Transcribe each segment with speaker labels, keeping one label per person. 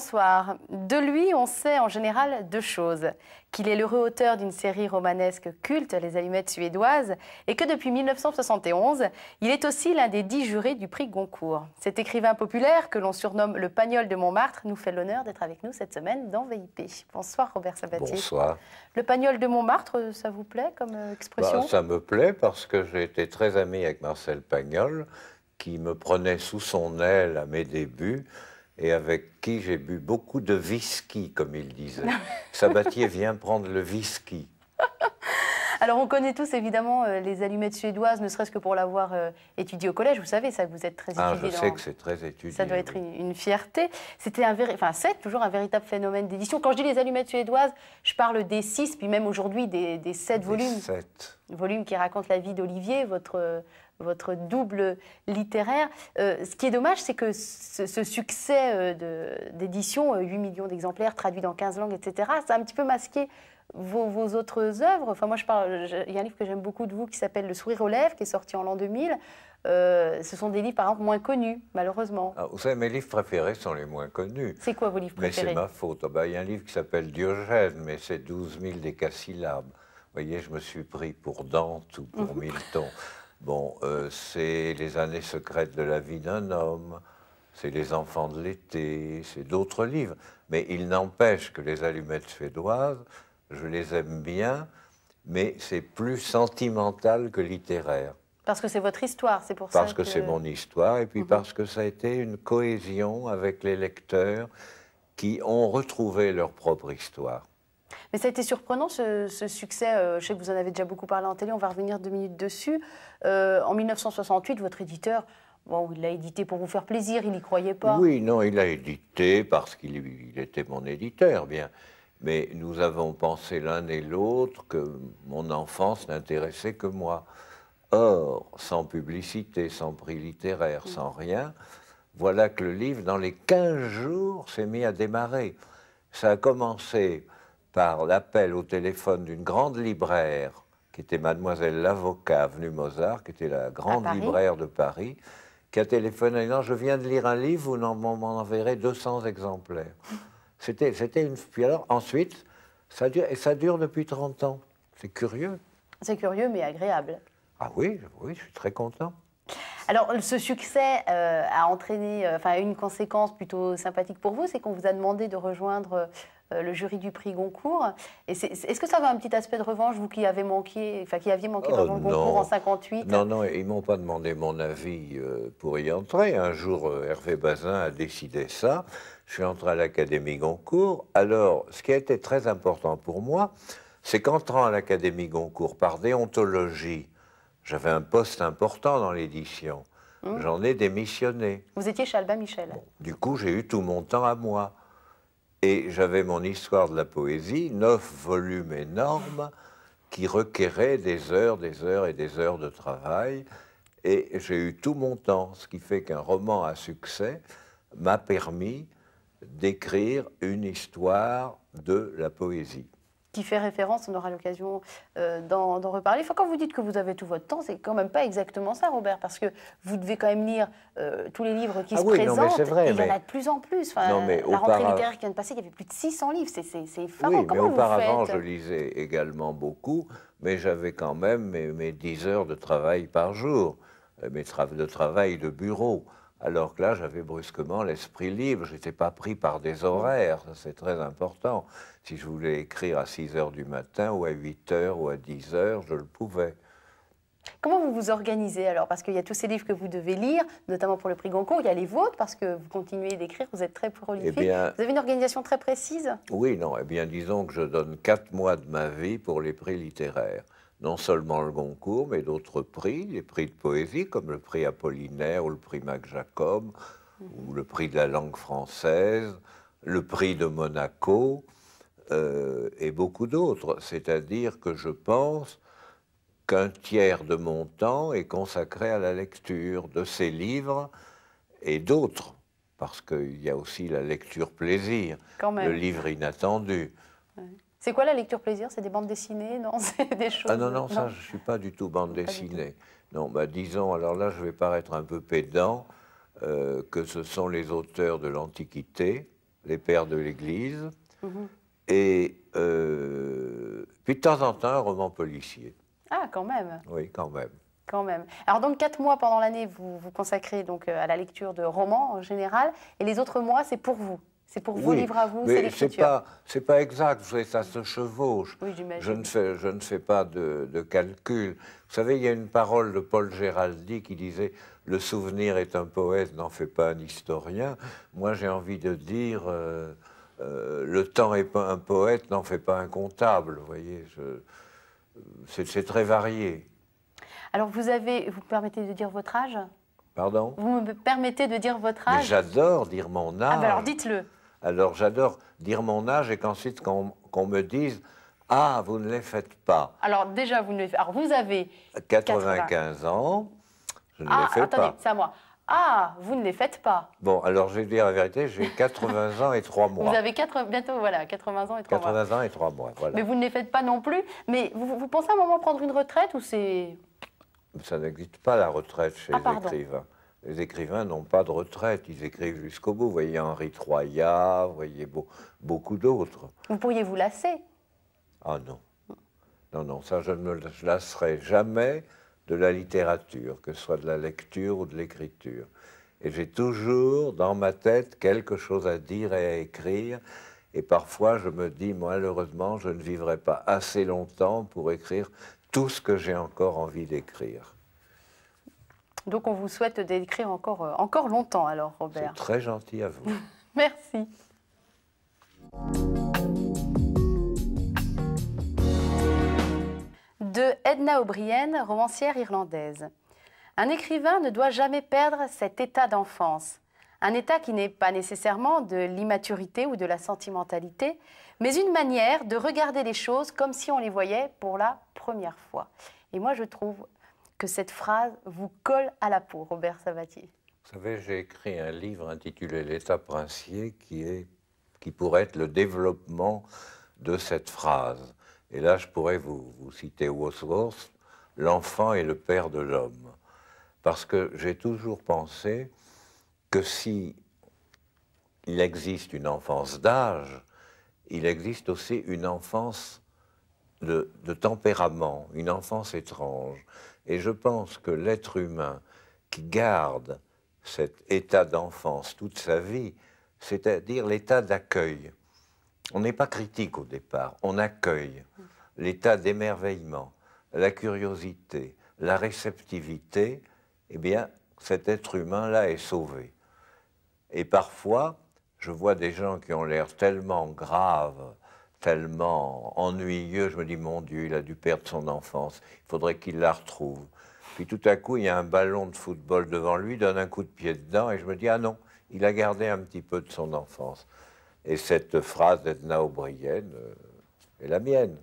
Speaker 1: bonsoir. De lui, on sait en général deux choses. Qu'il est l'heureux auteur d'une série romanesque culte, Les Allumettes suédoises, et que depuis 1971, il est aussi l'un des dix jurés du prix Goncourt. Cet écrivain populaire, que l'on surnomme le Pagnol de Montmartre, nous fait l'honneur d'être avec nous cette semaine dans VIP. Bonsoir Robert Sabatier. Bonsoir. Le Pagnol de Montmartre, ça vous plaît comme euh, expression bah, Ça
Speaker 2: me plaît parce que j'ai été très ami avec Marcel Pagnol, qui me prenait sous son aile à mes débuts et avec qui j'ai bu beaucoup de whisky, comme il disait. Sabatier vient prendre le whisky.
Speaker 1: Alors, on connaît tous évidemment euh, les allumettes suédoises, ne serait-ce que pour l'avoir euh, étudié au collège. Vous savez ça, vous êtes très étudié. Ah, je sais que c'est
Speaker 2: très étudié. Ça doit
Speaker 1: être une, fierté. C'était un enfin, c'est toujours un véritable phénomène d'édition. Quand je dis les allumettes suédoises, je parle des six, puis même aujourd'hui des, des sept volumes. Sept. Volumes qui racontent la vie d'Olivier, votre votre double littéraire. Euh, ce qui est dommage, c'est que ce, succès euh, d'édition, 8 euh, millions d'exemplaires traduits dans 15 langues, etc., ça a un petit peu masqué vos, autres œuvres. Enfin, moi, je parle, il y a un livre que j'aime beaucoup de vous qui s'appelle Le sourire aux lèvres, qui est sorti en l'an 2000. ce sont des livres, par exemple, moins connus, malheureusement.
Speaker 2: Ah, vous savez, mes livres préférés sont les moins connus.
Speaker 1: C'est quoi vos livres préférés Mais c'est ma
Speaker 2: faute. Ah, bah, il y a un livre qui s'appelle Diogène, mais c'est 12 000 décasyllabes. Vous voyez, je me suis pris pour Dante ou pour Milton. Bon, euh, c'est les années secrètes de la vie d'un homme, c'est les enfants de l'été, c'est d'autres livres. Mais il n'empêche que les allumettes suédoises, je les aime bien, mais c'est plus sentimental que littéraire.
Speaker 1: Parce que c'est votre histoire, c'est pour parce ça. Parce que, c'est mon
Speaker 2: histoire, et puis mhm. parce que ça a été une cohésion avec les lecteurs qui ont retrouvé leur propre histoire.
Speaker 1: Mais ça a été surprenant ce, succès. Euh, je sais que vous en avez déjà beaucoup parlé en télé, on va revenir deux minutes dessus. Euh, en 1968, votre éditeur, bon, il l'a édité pour vous faire plaisir, il n'y croyait pas. Oui,
Speaker 2: non, il l'a édité parce qu'il était mon éditeur, bien. Mais nous avons pensé l'un et l'autre que mon enfance n'intéressait que moi. Or, sans publicité, sans prix littéraire, mm. sans rien, voilà que le livre, dans les 15 jours, s'est mis à démarrer. Ça a commencé par l'appel au téléphone d'une grande libraire, qui était mademoiselle Lavocat, avenue Mozart, qui était la grande libraire de Paris, qui a téléphoné disant Je viens de lire un livre, vous m'en enverrez 200 exemplaires. C'était une. Puis alors, ensuite, ça dure, et ça dure depuis 30 ans. C'est curieux.
Speaker 1: C'est curieux, mais agréable.
Speaker 2: Ah oui, oui, je suis très content.
Speaker 1: Alors, ce succès euh, a entraîné euh, enfin, une conséquence plutôt sympathique pour vous, c'est qu'on vous a demandé de rejoindre euh, le jury du prix Goncourt. Est-ce que ça avait un petit aspect de revanche, vous qui avez manqué, qui aviez manqué oh, pendant le Goncourt en 58 Non,
Speaker 2: non, ils m'ont pas demandé mon avis euh, pour y entrer. Un jour, euh, Hervé Bazin a décidé ça. Je suis entré à l'Académie Goncourt. Alors, ce qui a été très important pour moi, c'est qu'entrant à l'Académie Goncourt par déontologie, j'avais un poste important dans l'édition. Mmh. J'en ai démissionné.
Speaker 1: Vous étiez chez Albin Michel.
Speaker 2: du coup, j'ai eu tout mon temps à moi. Et j'avais mon histoire de la poésie, neuf volumes énormes qui requéraient des heures, des heures et des heures de travail. Et j'ai eu tout mon temps, ce qui fait qu'un roman à succès m'a permis d'écrire une histoire de la poésie
Speaker 1: qui fait référence, on aura l'occasion euh, d'en reparler. Enfin, quand vous dites que vous avez tout votre temps, c'est quand même pas exactement ça, Robert, parce que vous devez quand même lire euh, tous les livres qui ah se oui, présentent. Non, mais vrai, et il y en a de plus en plus. non, mais la rentrée littéraire qui vient de passer, il y avait plus de 600 livres. C'est effarant. Oui, mais auparavant, je
Speaker 2: lisais également beaucoup, mais j'avais quand même mes, 10 heures de travail par jour, euh, mes travaux de travail de bureau. Alors que là, j'avais brusquement l'esprit libre, je n'étais pas pris par des horaires, c'est très important. Si je voulais écrire à 6 heures du matin ou à 8 heures ou à 10 heures, je le pouvais.
Speaker 1: Comment vous vous organisez alors Parce qu'il y a tous ces livres que vous devez lire, notamment pour le prix Goncourt, il y a les vôtres, parce que vous continuez d'écrire, vous êtes très prolifique. Eh vous avez une organisation très précise
Speaker 2: Oui, non, eh bien disons que je donne 4 mois de ma vie pour les prix littéraires. Non seulement le Goncourt, mais d'autres prix, les prix de poésie, comme le prix Apollinaire ou le prix Mac Jacob, ou le prix de la langue française, le prix de Monaco. Euh, et beaucoup d'autres. C'est-à-dire que je pense qu'un tiers de mon temps est consacré à la lecture de ces livres et d'autres, parce qu'il y a aussi la lecture plaisir, le livre inattendu.
Speaker 1: C'est quoi la lecture plaisir C'est des bandes dessinées Non, c'est des choses. Ah non, non, ça, je ne
Speaker 2: suis pas du tout bande dessinée. Non, bah disons, alors là, je vais paraître un peu pédant, euh, que ce sont les auteurs de l'Antiquité, les pères de l'Église, mhm. Et euh, puis de temps en temps, un roman policier.
Speaker 1: Ah, quand même. Oui, quand même. Quand même. Alors donc quatre mois pendant l'année, vous vous consacrez donc euh, à la lecture de romans en général, et les autres mois, c'est pour vous. C'est pour vous, livre à vous, c'est l'écriture. Pas,
Speaker 2: c'est pas exact, vous savez, ça se chevauche. Oui, je ne fais, je ne fais pas de, calcul. Vous savez, il y a une parole de Paul Géraldi qui disait Le souvenir est un poète, n'en fait pas un historien. Moi, j'ai envie de dire. Euh, euh, le temps est pas un poète, n'en fait pas un comptable. Vous voyez, c'est très varié.
Speaker 1: Alors vous avez, vous permettez de dire votre âge Pardon Vous me permettez de dire votre âge
Speaker 2: J'adore dire mon ah, ben âge. alors dites-le. Alors j'adore dire mon âge et qu'ensuite qu'on me dise ah vous ne les faites pas.
Speaker 1: Alors déjà vous ne alors vous avez
Speaker 2: 95 ans. Je ne les ah, fais pas. Attendez, c'est
Speaker 1: à moi. Ah, vous ne les faites pas.
Speaker 2: Bon, alors je vais dire la vérité, j'ai 80 ans et 3 mois. Vous avez
Speaker 1: bientôt, voilà, 80 ans et 3 mois. 80
Speaker 2: ans et 3 mois, voilà. Mais
Speaker 1: vous ne les faites pas non plus. Mais vous, pensez à un moment prendre une retraite ou c'est...
Speaker 2: Ça n'existe pas la retraite chez ah, les écrivains. Les écrivains n'ont pas de retraite, ils écrivent jusqu'au bout. Vous voyez Henri Troyat, vous voyez beaucoup d'autres.
Speaker 1: Vous pourriez vous lasser
Speaker 2: Ah non. Non, non, ça je ne me lasserai jamais de la littérature, que ce soit de la lecture ou de l'écriture. Et j'ai toujours dans ma tête quelque chose à dire et à écrire. Et parfois, je me dis, malheureusement, je ne vivrai pas assez longtemps pour écrire tout ce que j'ai encore envie d'écrire.
Speaker 1: Donc, on vous souhaite d'écrire encore, euh, encore longtemps, alors, Robert. C'est
Speaker 2: très gentil à vous.
Speaker 1: Merci. Edna O'Brien, romancière irlandaise. Un écrivain ne doit jamais perdre cet état d'enfance, un état qui n'est pas nécessairement de l'immaturité ou de la sentimentalité, mais une manière de regarder les choses comme si on les voyait pour la première fois. Et moi, je trouve que cette phrase vous colle à la peau, Robert Sabatier.
Speaker 2: Vous savez, j'ai écrit un livre intitulé L'État princier qui, est, qui pourrait être le développement de cette phrase. Et là, je pourrais vous, citer Wordsworth, l'enfant est le père de l'homme. Parce que j'ai toujours pensé que si il existe une enfance d'âge, il existe aussi une enfance de, tempérament, une enfance étrange. Et je pense que l'être humain qui garde cet état d'enfance toute sa vie, c'est-à-dire l'état d'accueil, on n'est pas critique au départ, on accueille l'état d'émerveillement, la curiosité, la réceptivité, eh bien, cet être humain-là est sauvé. Et parfois, je vois des gens qui ont l'air tellement graves, tellement ennuyeux, je me dis, mon Dieu, il a dû perdre son enfance, il faudrait qu'il la retrouve. Puis tout à coup, il y a un ballon de football devant lui, donne un coup de pied dedans, et je me dis, ah non, il a gardé un petit peu de son enfance. Et cette phrase d'Edna O'Brien euh, est la mienne.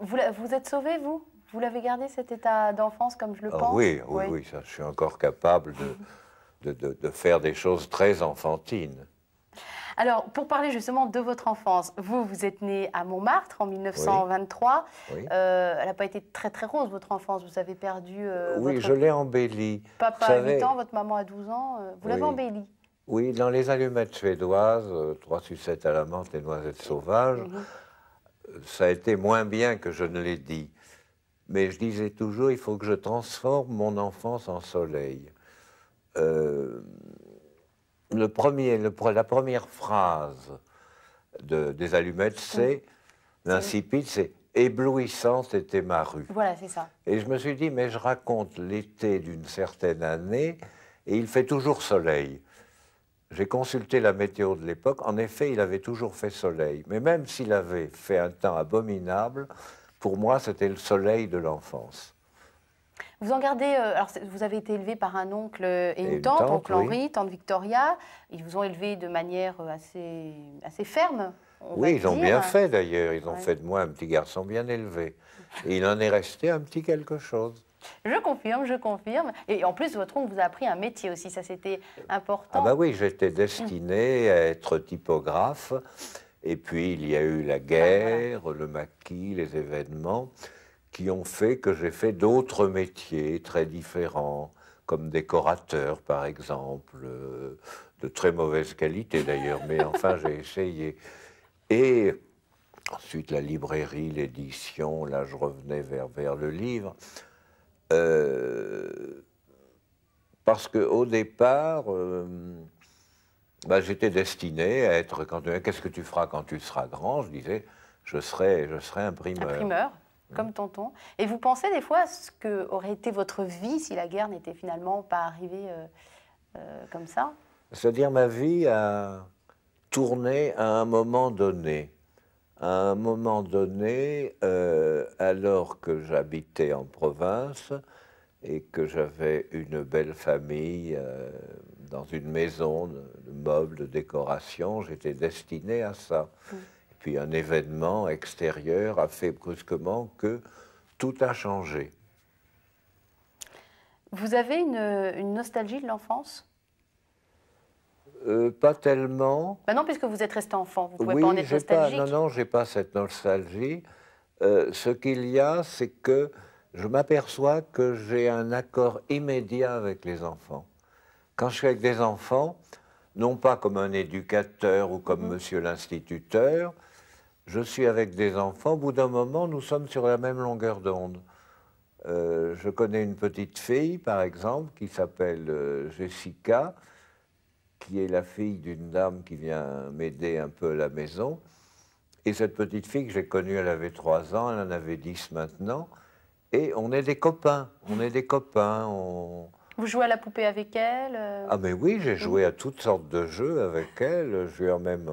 Speaker 1: Vous, vous êtes sauvé, vous Vous l'avez gardé, cet état d'enfance, comme je le ah pense oui, oui, oui,
Speaker 2: je suis encore capable mhm. de, de, faire des choses très enfantines.
Speaker 1: Alors, pour parler justement de votre enfance, vous, vous êtes né à Montmartre en 1923. Euh, elle n'a pas été très, très rose, votre enfance. Vous avez perdu. Euh, oui, je
Speaker 2: l'ai embellie. Papa à 8 ans,
Speaker 1: votre maman à 12 ans. vous l'avez embellie.
Speaker 2: Oui, dans les allumettes suédoises, euh, trois sucettes à la menthe et noisettes sauvages, mhm. ça a été moins bien que je ne l'ai dit. Mais je disais toujours, il faut que je transforme mon enfance en soleil. Euh, le premier, la première phrase des allumettes, mhm. c'est l'insipide, c'est éblouissante était ma rue. Voilà, c'est ça. Et je me suis dit, mais je raconte l'été d'une certaine année et il fait toujours soleil. J'ai consulté la météo de l'époque. En effet, il avait toujours fait soleil. Mais même s'il avait fait un temps abominable, pour moi, c'était le soleil de l'enfance.
Speaker 1: Vous en gardez. Euh, alors, vous avez été élevé par un oncle et une, tante, oncle Henri, tante Victoria. Ils vous ont élevé de manière euh, assez, assez ferme. oui, ils ont bien fait
Speaker 2: d'ailleurs. Ils ont fait de moi un petit garçon bien élevé. Et il en est resté un petit quelque chose.
Speaker 1: Je confirme, je confirme. Et en plus, votre oncle vous a appris un métier aussi, ça c'était important. Ah bah
Speaker 2: oui, j'étais destiné à être typographe. Et puis il y a eu la guerre, le maquis, les événements qui ont fait que j'ai fait d'autres métiers très différents, comme décorateur par exemple, euh, de très mauvaise qualité d'ailleurs, mais enfin j'ai essayé. Et ensuite la librairie, l'édition, là je revenais vers, vers le livre. Euh, parce qu'au départ, euh, bah, j'étais destiné à être. qu'est-ce que tu feras quand tu seras grand Je disais, je serai, je serai Un primeur,
Speaker 1: comme mmh. tonton. Et vous pensez des fois à ce que aurait été votre vie si la guerre n'était finalement pas arrivée euh, comme ça
Speaker 2: C'est-à-dire ma vie a tourné à un moment donné à un moment donné, euh, alors que j'habitais en province et que j'avais une belle famille euh, dans une maison de, meubles, de décoration, j'étais destiné à ça. puis un événement extérieur a fait brusquement que tout a changé.
Speaker 1: Vous avez une nostalgie de l'enfance
Speaker 2: euh, pas tellement.
Speaker 1: Bah non, puisque vous êtes resté enfant, vous pouvez pas en être nostalgique. non,
Speaker 2: non, j'ai pas cette nostalgie. Euh, ce qu'il y a, c'est que je m'aperçois que j'ai un accord immédiat avec les enfants. Quand je suis avec des enfants, non pas comme un éducateur ou comme mhm. monsieur l'instituteur, je suis avec des enfants, au bout d'un moment, nous sommes sur la même longueur d'onde. Euh, je connais une petite fille, par exemple, qui s'appelle Jessica, qui est la fille d'une dame qui vient m'aider un peu à la maison. Et cette petite fille que j'ai connue, elle avait 3 ans, elle en avait 10 maintenant. Et on est des copains, on est des copains. On...
Speaker 1: Vous jouez à la poupée avec elle euh, Ah
Speaker 2: mais oui, j'ai joué à toutes sortes de jeux avec elle. Je lui ai même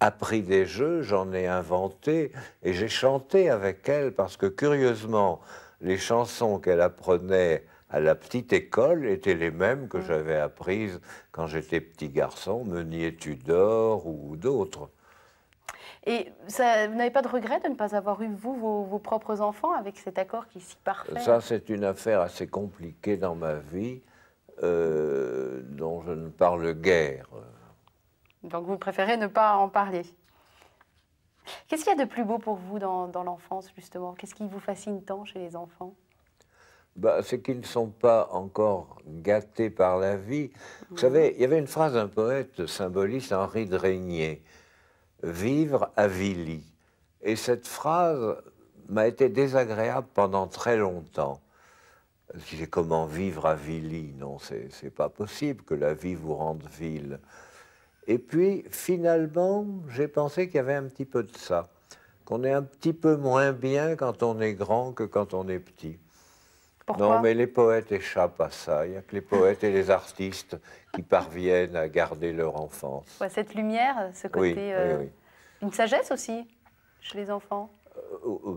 Speaker 2: appris des jeux, j'en ai inventé et j'ai chanté avec elle parce que curieusement, les chansons qu'elle apprenait à la petite école étaient les mêmes que j'avais apprises quand j'étais petit garçon, Meunier Tudor ou d'autres.
Speaker 1: Et ça, vous n'avez pas de regret de ne pas avoir eu, vous, vos, propres enfants avec cet accord qui s'y si parfait Ça,
Speaker 2: c'est une affaire assez compliquée dans ma vie, euh, dont je ne parle guère.
Speaker 1: Donc vous préférez ne pas en parler Qu'est-ce qu'il y a de plus beau pour vous dans l'enfance, justement Qu'est-ce qui vous fascine tant chez les enfants
Speaker 2: bah, c'est qu'ils ne sont pas encore gâtés par la vie. Vous savez, il y avait une phrase d'un poète symboliste, Henri de Régnier, Vivre avili. Et cette phrase m'a été désagréable pendant très longtemps. J'ai comment vivre à avili Non, c'est pas possible que la vie vous rende vil. Et puis, finalement, j'ai pensé qu'il y avait un petit peu de ça, qu'on est un petit peu moins bien quand on est grand que quand on est petit non, mais les poètes échappent à ça. Il n'y a que les poètes et les artistes qui parviennent à garder leur enfance.
Speaker 1: cette lumière, ce côté. Euh, une sagesse aussi chez les enfants
Speaker 2: euh, euh,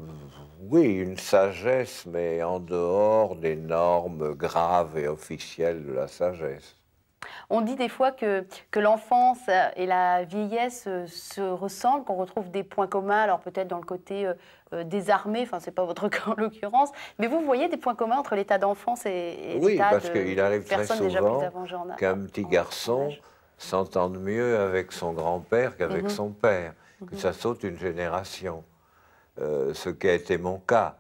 Speaker 2: oui, une sagesse, mais en dehors des normes graves et officielles de la sagesse.
Speaker 1: On dit des fois que, l'enfance et la vieillesse euh, se ressemblent, qu'on retrouve des points communs, alors peut-être dans le côté euh, euh, désarmé, des enfin c'est pas votre cas en l'occurrence, mais vous voyez des points communs entre l'état d'enfance et, oui, l'état de Oui, parce qu'il arrive très souvent qu'un
Speaker 2: petit garçon s'entende mieux avec son grand-père qu'avec mhm. son père, que mhm. ça saute une génération, ce qui a été mon cas.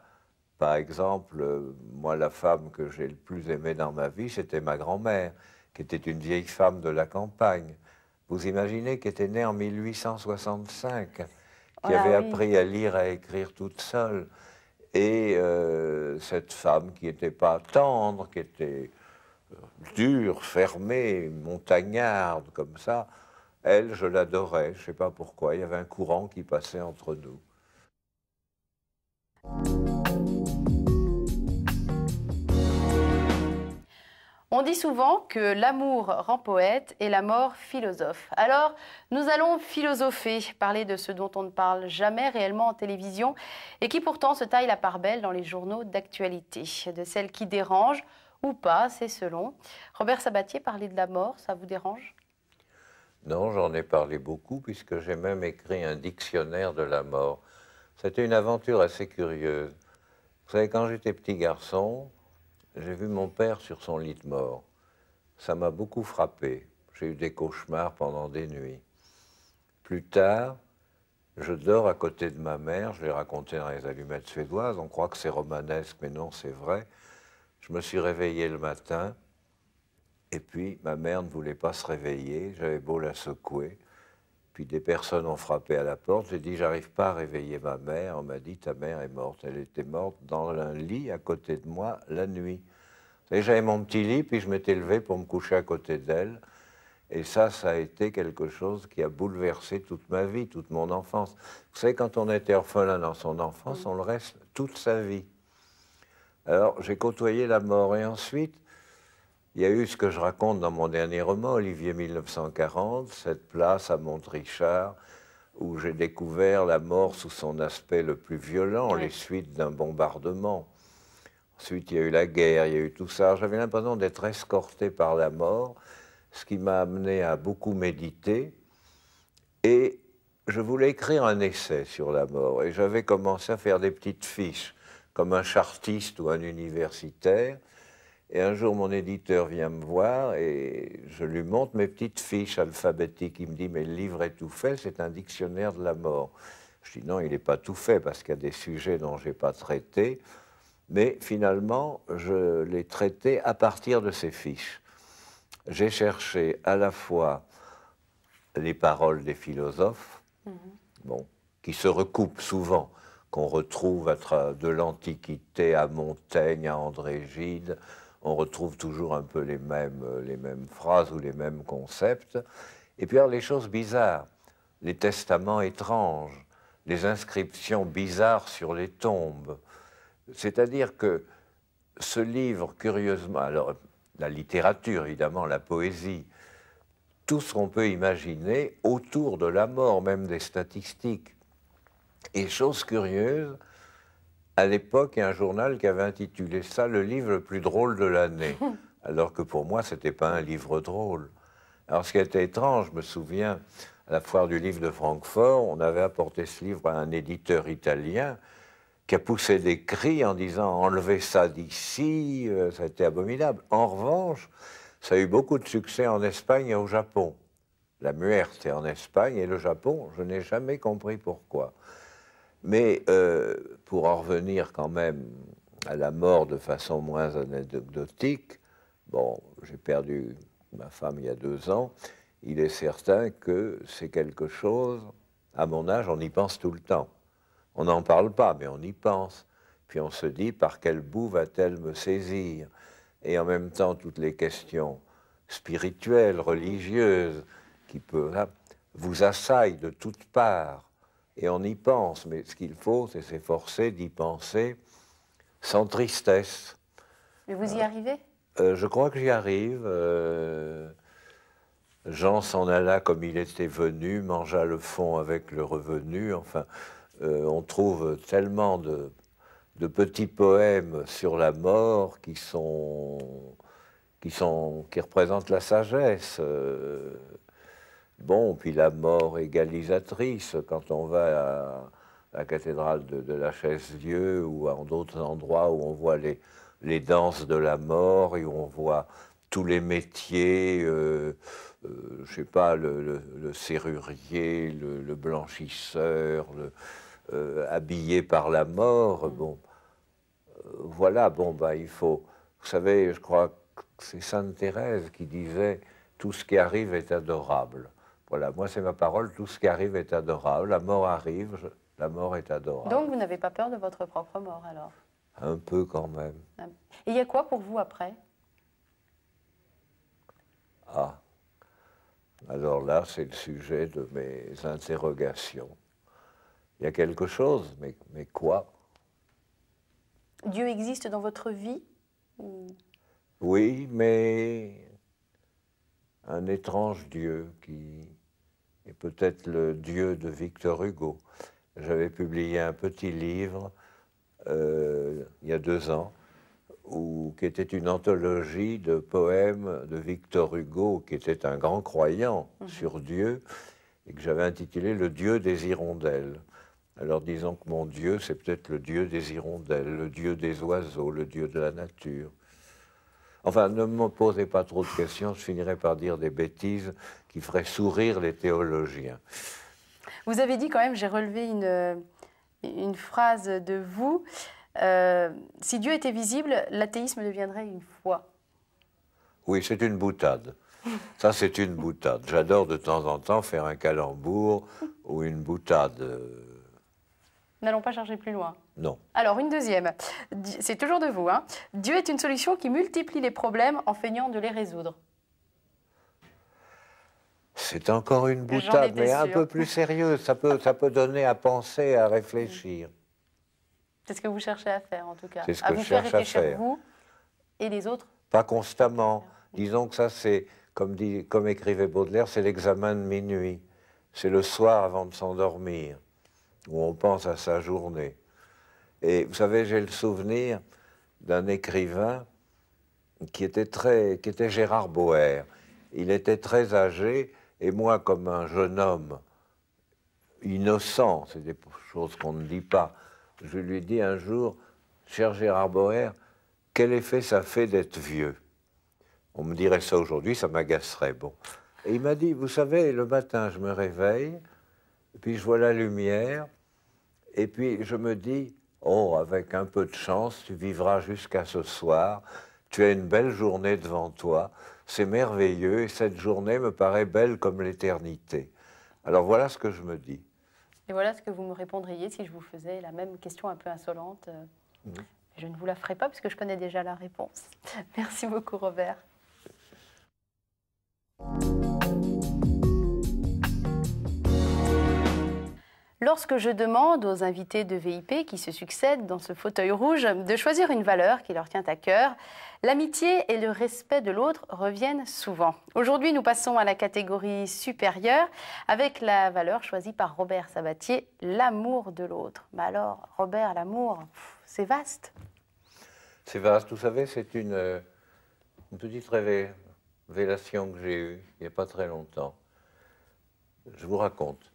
Speaker 2: Par exemple, moi, la femme que j'ai le plus aimée dans ma vie, c'était ma grand-mère qui était une vieille femme de la campagne. Vous imaginez qu'elle était née en 1865, qui oh avait appris à lire, à écrire toute seule. Et euh, cette femme qui n'était pas tendre, qui était euh, dure, fermée, montagnarde, comme ça, elle, je l'adorais, je ne sais pas pourquoi, il y avait un courant qui passait entre nous.
Speaker 1: On dit souvent que l'amour rend poète et la mort philosophe. Alors, nous allons philosopher, parler de ce dont on ne parle jamais réellement en télévision et qui pourtant se taille la part belle dans les journaux d'actualité, de celles qui dérangent ou pas, c'est selon. Robert Sabatier, parler de la mort, ça vous dérange
Speaker 2: Non, j'en ai parlé beaucoup puisque j'ai même écrit un dictionnaire de la mort. C'était une aventure assez curieuse. Vous savez, quand j'étais petit garçon, j'ai vu mon père sur son lit de mort. Ça m'a beaucoup frappé. J'ai eu des cauchemars pendant des nuits. Plus tard, je dors à côté de ma mère, je l'ai raconté dans les allumettes suédoises, on croit que c'est romanesque, mais non, c'est vrai. Je me suis réveillé le matin, et puis ma mère ne voulait pas se réveiller, j'avais beau la secouer, puis des personnes ont frappé à la porte. J'ai dit, j'arrive pas à réveiller ma mère. On m'a dit, ta mère est morte. Elle était morte dans un lit à côté de moi la nuit. J'avais mon petit lit, puis je m'étais levé pour me coucher à côté d'elle. Et ça, ça a été quelque chose qui a bouleversé toute ma vie, toute mon enfance. Vous savez, quand on était orphelin dans son enfance, on le reste toute sa vie. Alors, j'ai côtoyé la mort. Et ensuite, il y a eu ce que je raconte dans mon dernier roman, Olivier 1940, cette place à Montrichard où j'ai découvert la mort sous son aspect le plus violent, les suites d'un bombardement. Ensuite, il y a eu la guerre, il y a eu tout ça. J'avais l'impression d'être escorté par la mort, ce qui m'a amené à beaucoup méditer. Et je voulais écrire un essai sur la mort. Et j'avais commencé à faire des petites fiches, comme un chartiste ou un universitaire. Et un jour, mon éditeur vient me voir et je lui montre mes petites fiches alphabétiques. Il me dit, mais le livre est tout fait, c'est un dictionnaire de la mort. Je dis, non, il n'est pas tout fait parce qu'il y a des sujets dont je n'ai pas traité. Mais finalement, je l'ai traité à partir de ces fiches. J'ai cherché à la fois les paroles des philosophes, mhm. bon, qui se recoupent souvent, qu'on retrouve de l'Antiquité à Montaigne, à André Gide, on retrouve toujours un peu euh, les mêmes, phrases ou les mêmes concepts. Et puis les choses bizarres, les testaments étranges, les inscriptions bizarres sur les tombes. C'est-à-dire que ce livre, curieusement, alors la littérature, évidemment, la poésie, tout ce qu'on peut imaginer autour de la mort, même des statistiques. Et chose curieuse, à l'époque un journal qui avait intitulé ça le livre le plus drôle de l'année, alors que pour moi, ce n'était pas un livre drôle. Alors ce qui était étrange, je me souviens, à la foire du livre de Francfort, on avait apporté ce livre à un éditeur italien qui a poussé des cris en disant enlevez ça d'ici, euh, ça a abominable. En revanche, ça a eu beaucoup de succès en Espagne et au Japon. La muerte est en Espagne et le Japon, je n'ai jamais compris pourquoi. Mais euh, pour en revenir quand même à la mort de façon moins anecdotique, bon, j'ai perdu ma femme il y a deux ans, il est certain que c'est quelque chose, à mon âge, on y pense tout le temps. On n'en parle pas, mais on y pense. Puis on se dit, par quel bout va-t-elle me saisir Et en même temps, toutes les questions spirituelles, religieuses, qui peuvent, hein, vous assaillent de toutes parts et on y pense, mais ce qu'il faut, c'est s'efforcer d'y penser sans tristesse.
Speaker 1: Mais vous y euh, arrivez
Speaker 2: euh, Je crois que j'y arrive. Euh, Jean s'en alla comme il était venu, mangea le fond avec le revenu. Enfin, on trouve tellement de, de, petits poèmes sur la mort qui sont qui sont qui représentent la sagesse. Bon, puis la mort égalisatrice, quand on va à la cathédrale de, la Chaise-Dieu ou en d'autres endroits où on voit les, danses de la mort et où on voit tous les métiers, euh, euh je sais pas, le, serrurier, le, blanchisseur, euh, habillé par la mort. Bon, euh, voilà, bon, bah, il faut. Vous savez, je crois que c'est Sainte Thérèse qui disait tout ce qui arrive est adorable. Voilà, moi c'est ma parole, tout ce qui arrive est adorable, la mort arrive, la mort est adorable. Donc
Speaker 1: vous n'avez pas peur de votre propre mort alors
Speaker 2: Un peu quand même.
Speaker 1: Et il y a quoi pour vous après
Speaker 2: Ah, alors là c'est le sujet de mes interrogations. Il y a quelque chose, mais, mais quoi
Speaker 1: Dieu existe dans votre vie
Speaker 2: Oui, mais un étrange Dieu qui et peut-être le Dieu de Victor Hugo. J'avais publié un petit livre euh, il y a deux ans, qui était une anthologie de poèmes de Victor Hugo, qui était un grand croyant mhm. sur Dieu, et que j'avais intitulé Le Dieu des hirondelles. Alors disons que mon Dieu, c'est peut-être le Dieu des hirondelles, le Dieu des oiseaux, le Dieu de la nature. Enfin, ne me posez pas trop de questions, je finirai par dire des bêtises qui feraient sourire les théologiens.
Speaker 1: Vous avez dit quand même, j'ai relevé une, phrase de vous, euh, si Dieu était visible, l'athéisme deviendrait une foi.
Speaker 2: Oui, c'est une boutade. Ça, c'est une boutade. J'adore de temps en temps faire un calembour ou une boutade.
Speaker 1: N'allons pas charger plus loin. Alors, une deuxième. C'est toujours de vous. Hein. Dieu est une solution qui multiplie les problèmes en feignant de les résoudre.
Speaker 2: C'est encore une boutade, mais un peu plus sérieuse. Ça peut, ça peut donner à penser, à réfléchir. Mm.
Speaker 1: C'est ce que vous cherchez à faire, en tout cas. C'est ce que je cherche à faire. Vous et les autres
Speaker 2: Pas constamment. Disons que ça, c'est, comme, comme écrivait Baudelaire, c'est l'examen de minuit. C'est le soir avant de s'endormir, où on pense à sa journée. Et vous savez, j'ai le souvenir d'un écrivain qui était, très, qui était Gérard Boer. Il était très âgé, et moi, comme un jeune homme innocent, c'est des choses qu'on ne dit pas, je lui dis un jour, cher Gérard Boer, quel effet ça fait d'être vieux On me dirait ça aujourd'hui, ça m'agacerait. Bon. Et il m'a dit, vous savez, le matin, je me réveille, puis je vois la lumière, et puis je me dis, Oh, avec un peu de chance, tu vivras jusqu'à ce soir. Tu as une belle journée devant toi. C'est merveilleux et cette journée me paraît belle comme l'éternité. Alors voilà ce que je me dis.
Speaker 1: Et voilà ce que vous me répondriez si je vous faisais la même question un peu insolente. Euh, mm. Je ne vous la ferai pas parce je connais déjà la réponse. Merci beaucoup Robert. lorsque je demande aux invités de VIP qui se succèdent dans ce fauteuil rouge de choisir une valeur qui leur tient à cœur. L'amitié et le respect de l'autre reviennent souvent. Aujourd'hui, nous passons à la catégorie supérieure avec la valeur choisie par Robert Sabatier, l'amour de l'autre. Mais alors, Robert, l'amour, c'est vaste.
Speaker 2: C'est vaste, vous savez, c'est une, euh, petite révélation que j'ai eue il n'y a pas très longtemps. Je vous raconte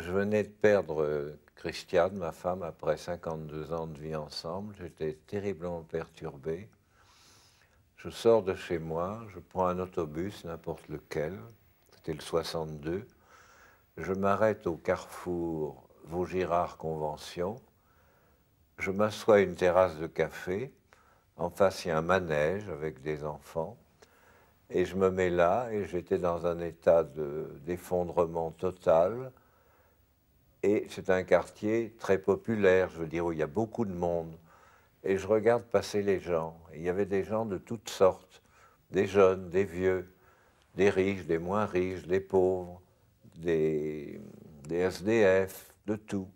Speaker 2: je venais de perdre euh, Christiane, ma femme, après 52 ans de vie ensemble. J'étais terriblement perturbé. Je sors de chez moi, je prends un autobus, n'importe lequel, c'était le 62. Je m'arrête au carrefour Vaugirard-Convention. Je m'assois à une terrasse de café. En face, il y a un manège avec des enfants. Et je me mets là, et j'étais dans un état d'effondrement total. Et c'est un quartier très populaire, je veux dire, où il y a beaucoup de monde. Et je regarde passer les gens. il y avait des gens de toutes sortes, des jeunes, des vieux, des riches, des moins riches, des pauvres, des, des SDF, de tout.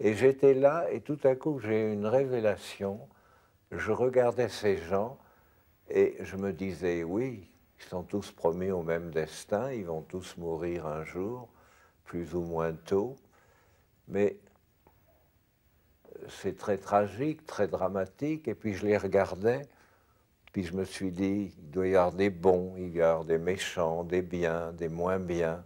Speaker 2: Et j'étais là et tout à coup j'ai eu une révélation. Je regardais ces gens et je me disais, oui, ils sont tous promis au même destin, ils vont tous mourir un jour, plus ou moins tôt mais euh, c'est très tragique, très dramatique. Et puis je les regardais, puis je me suis dit, il doit y avoir des bons, il doit y avoir des méchants, des biens, des moins biens.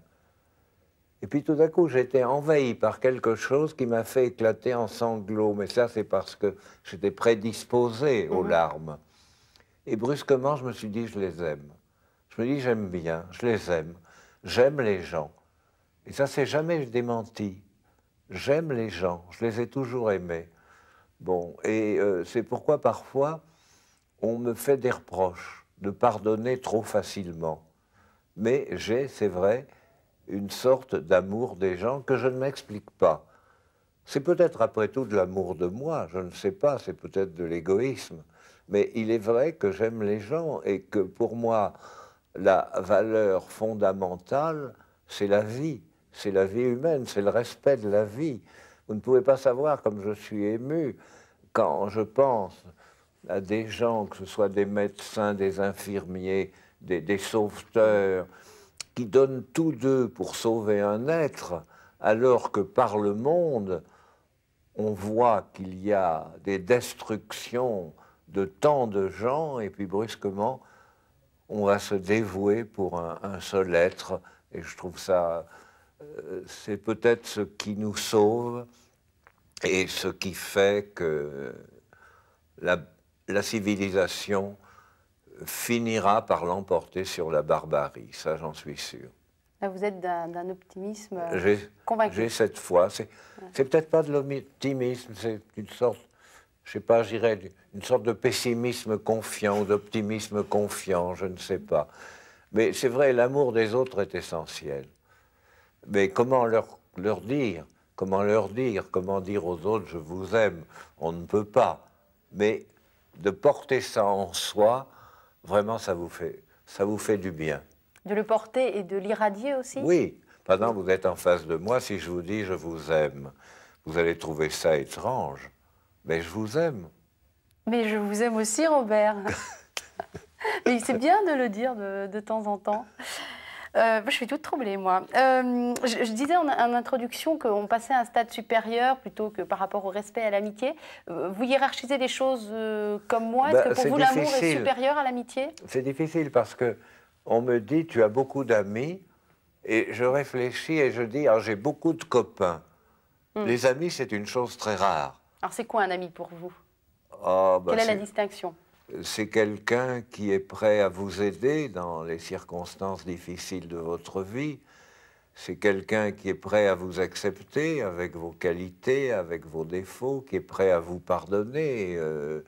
Speaker 2: Et puis tout à coup, j'étais envahi par quelque chose qui m'a fait éclater en sanglots. Mais ça, c'est parce que j'étais prédisposé aux mhm. larmes. Et brusquement, je me suis dit, je les aime. Je me dis, j'aime bien, je les aime. J'aime les gens. Et ça, c'est jamais démenti. J'aime les gens, je les ai toujours aimés. Bon, et euh, c'est pourquoi parfois on me fait des reproches de pardonner trop facilement. Mais j'ai, c'est vrai, une sorte d'amour des gens que je ne m'explique pas. C'est peut-être après tout de l'amour de moi, je ne sais pas, c'est peut-être de l'égoïsme. Mais il est vrai que j'aime les gens et que pour moi, la valeur fondamentale, c'est la vie. C'est la vie humaine, c'est le respect de la vie. Vous ne pouvez pas savoir comme je suis ému quand je pense à des gens, que ce soit des médecins, des infirmiers, des, sauveteurs, qui donnent tous deux pour sauver un être, alors que par le monde, on voit qu'il y a des destructions de tant de gens, et puis brusquement, on va se dévouer pour un seul être, et je trouve ça euh, c'est peut-être ce qui nous sauve et ce qui fait que la, civilisation finira par l'emporter sur la barbarie, ça j'en suis sûr.
Speaker 1: Là, vous êtes d'un optimisme euh, convaincu. J'ai
Speaker 2: cette foi. C'est peut-être pas de l'optimisme, c'est une sorte, je sais pas, une sorte de pessimisme confiant, ou d'optimisme confiant, je ne sais pas. Mais c'est vrai, l'amour des autres est essentiel. Mais comment leur, dire Comment leur dire Comment dire aux autres je vous aime On ne peut pas. Mais de porter ça en soi, vraiment, ça vous fait, ça vous fait du bien.
Speaker 1: De le porter et de l'irradier aussi Oui.
Speaker 2: Pendant vous êtes en face de moi, si je vous dis je vous aime, vous allez trouver ça étrange. Mais je vous aime.
Speaker 1: Mais je vous aime aussi, Robert. Mais c'est bien de le dire de temps en temps. Euh, je suis toute troublée, moi. Euh, je, disais en, introduction qu'on passait à un stade supérieur plutôt que par rapport au respect et à l'amitié. Euh, vous hiérarchisez des choses comme moi. Bah, est-ce que pour vous, l'amour est supérieur à l'amitié
Speaker 2: C'est difficile parce que on me dit tu as beaucoup d'amis et je réfléchis et je dis j'ai beaucoup de copains. Hmm. Les amis, c'est une chose très rare.
Speaker 1: Alors, c'est quoi un ami pour vous
Speaker 2: ah, bah, Quelle est la distinction c'est quelqu'un qui est prêt à vous aider dans les circonstances difficiles de votre vie. C'est quelqu'un qui est prêt à vous accepter avec vos qualités, avec vos défauts, qui est prêt à vous pardonner. Euh,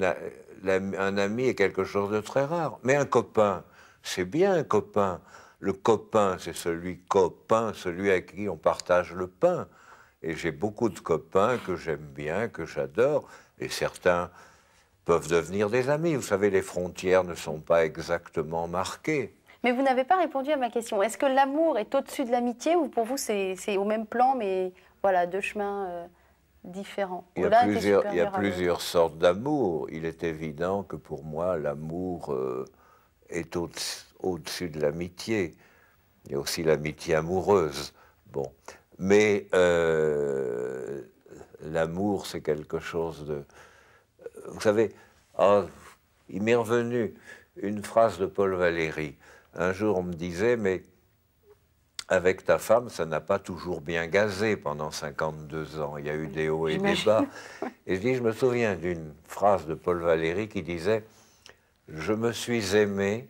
Speaker 2: un ami est quelque chose de très rare. Mais un copain, c'est bien un copain. Le copain, c'est celui copain, celui à qui on partage le pain. Et j'ai beaucoup de copains que j'aime bien, que j'adore, et certains peuvent devenir des amis. Vous savez, les frontières ne sont pas exactement marquées.
Speaker 1: Mais vous n'avez pas répondu à ma question. Est-ce que l'amour est au-dessus de l'amitié ou pour vous c'est au même plan, mais voilà, deux chemins euh, différents Il y a plusieurs,
Speaker 2: sortes d'amour. Il est évident que pour moi, l'amour euh, est au-dessus de l'amitié. Il y a aussi l'amitié amoureuse. Bon. Mais euh, l'amour, c'est quelque chose de vous savez, ah, il m'est revenu une phrase de Paul Valéry. Un jour, on me disait, mais avec ta femme, ça n'a pas toujours bien gazé pendant 52 ans. Il y a eu des hauts et des bas. Et je dis, je me souviens d'une phrase de Paul Valéry qui disait Je me suis aimé,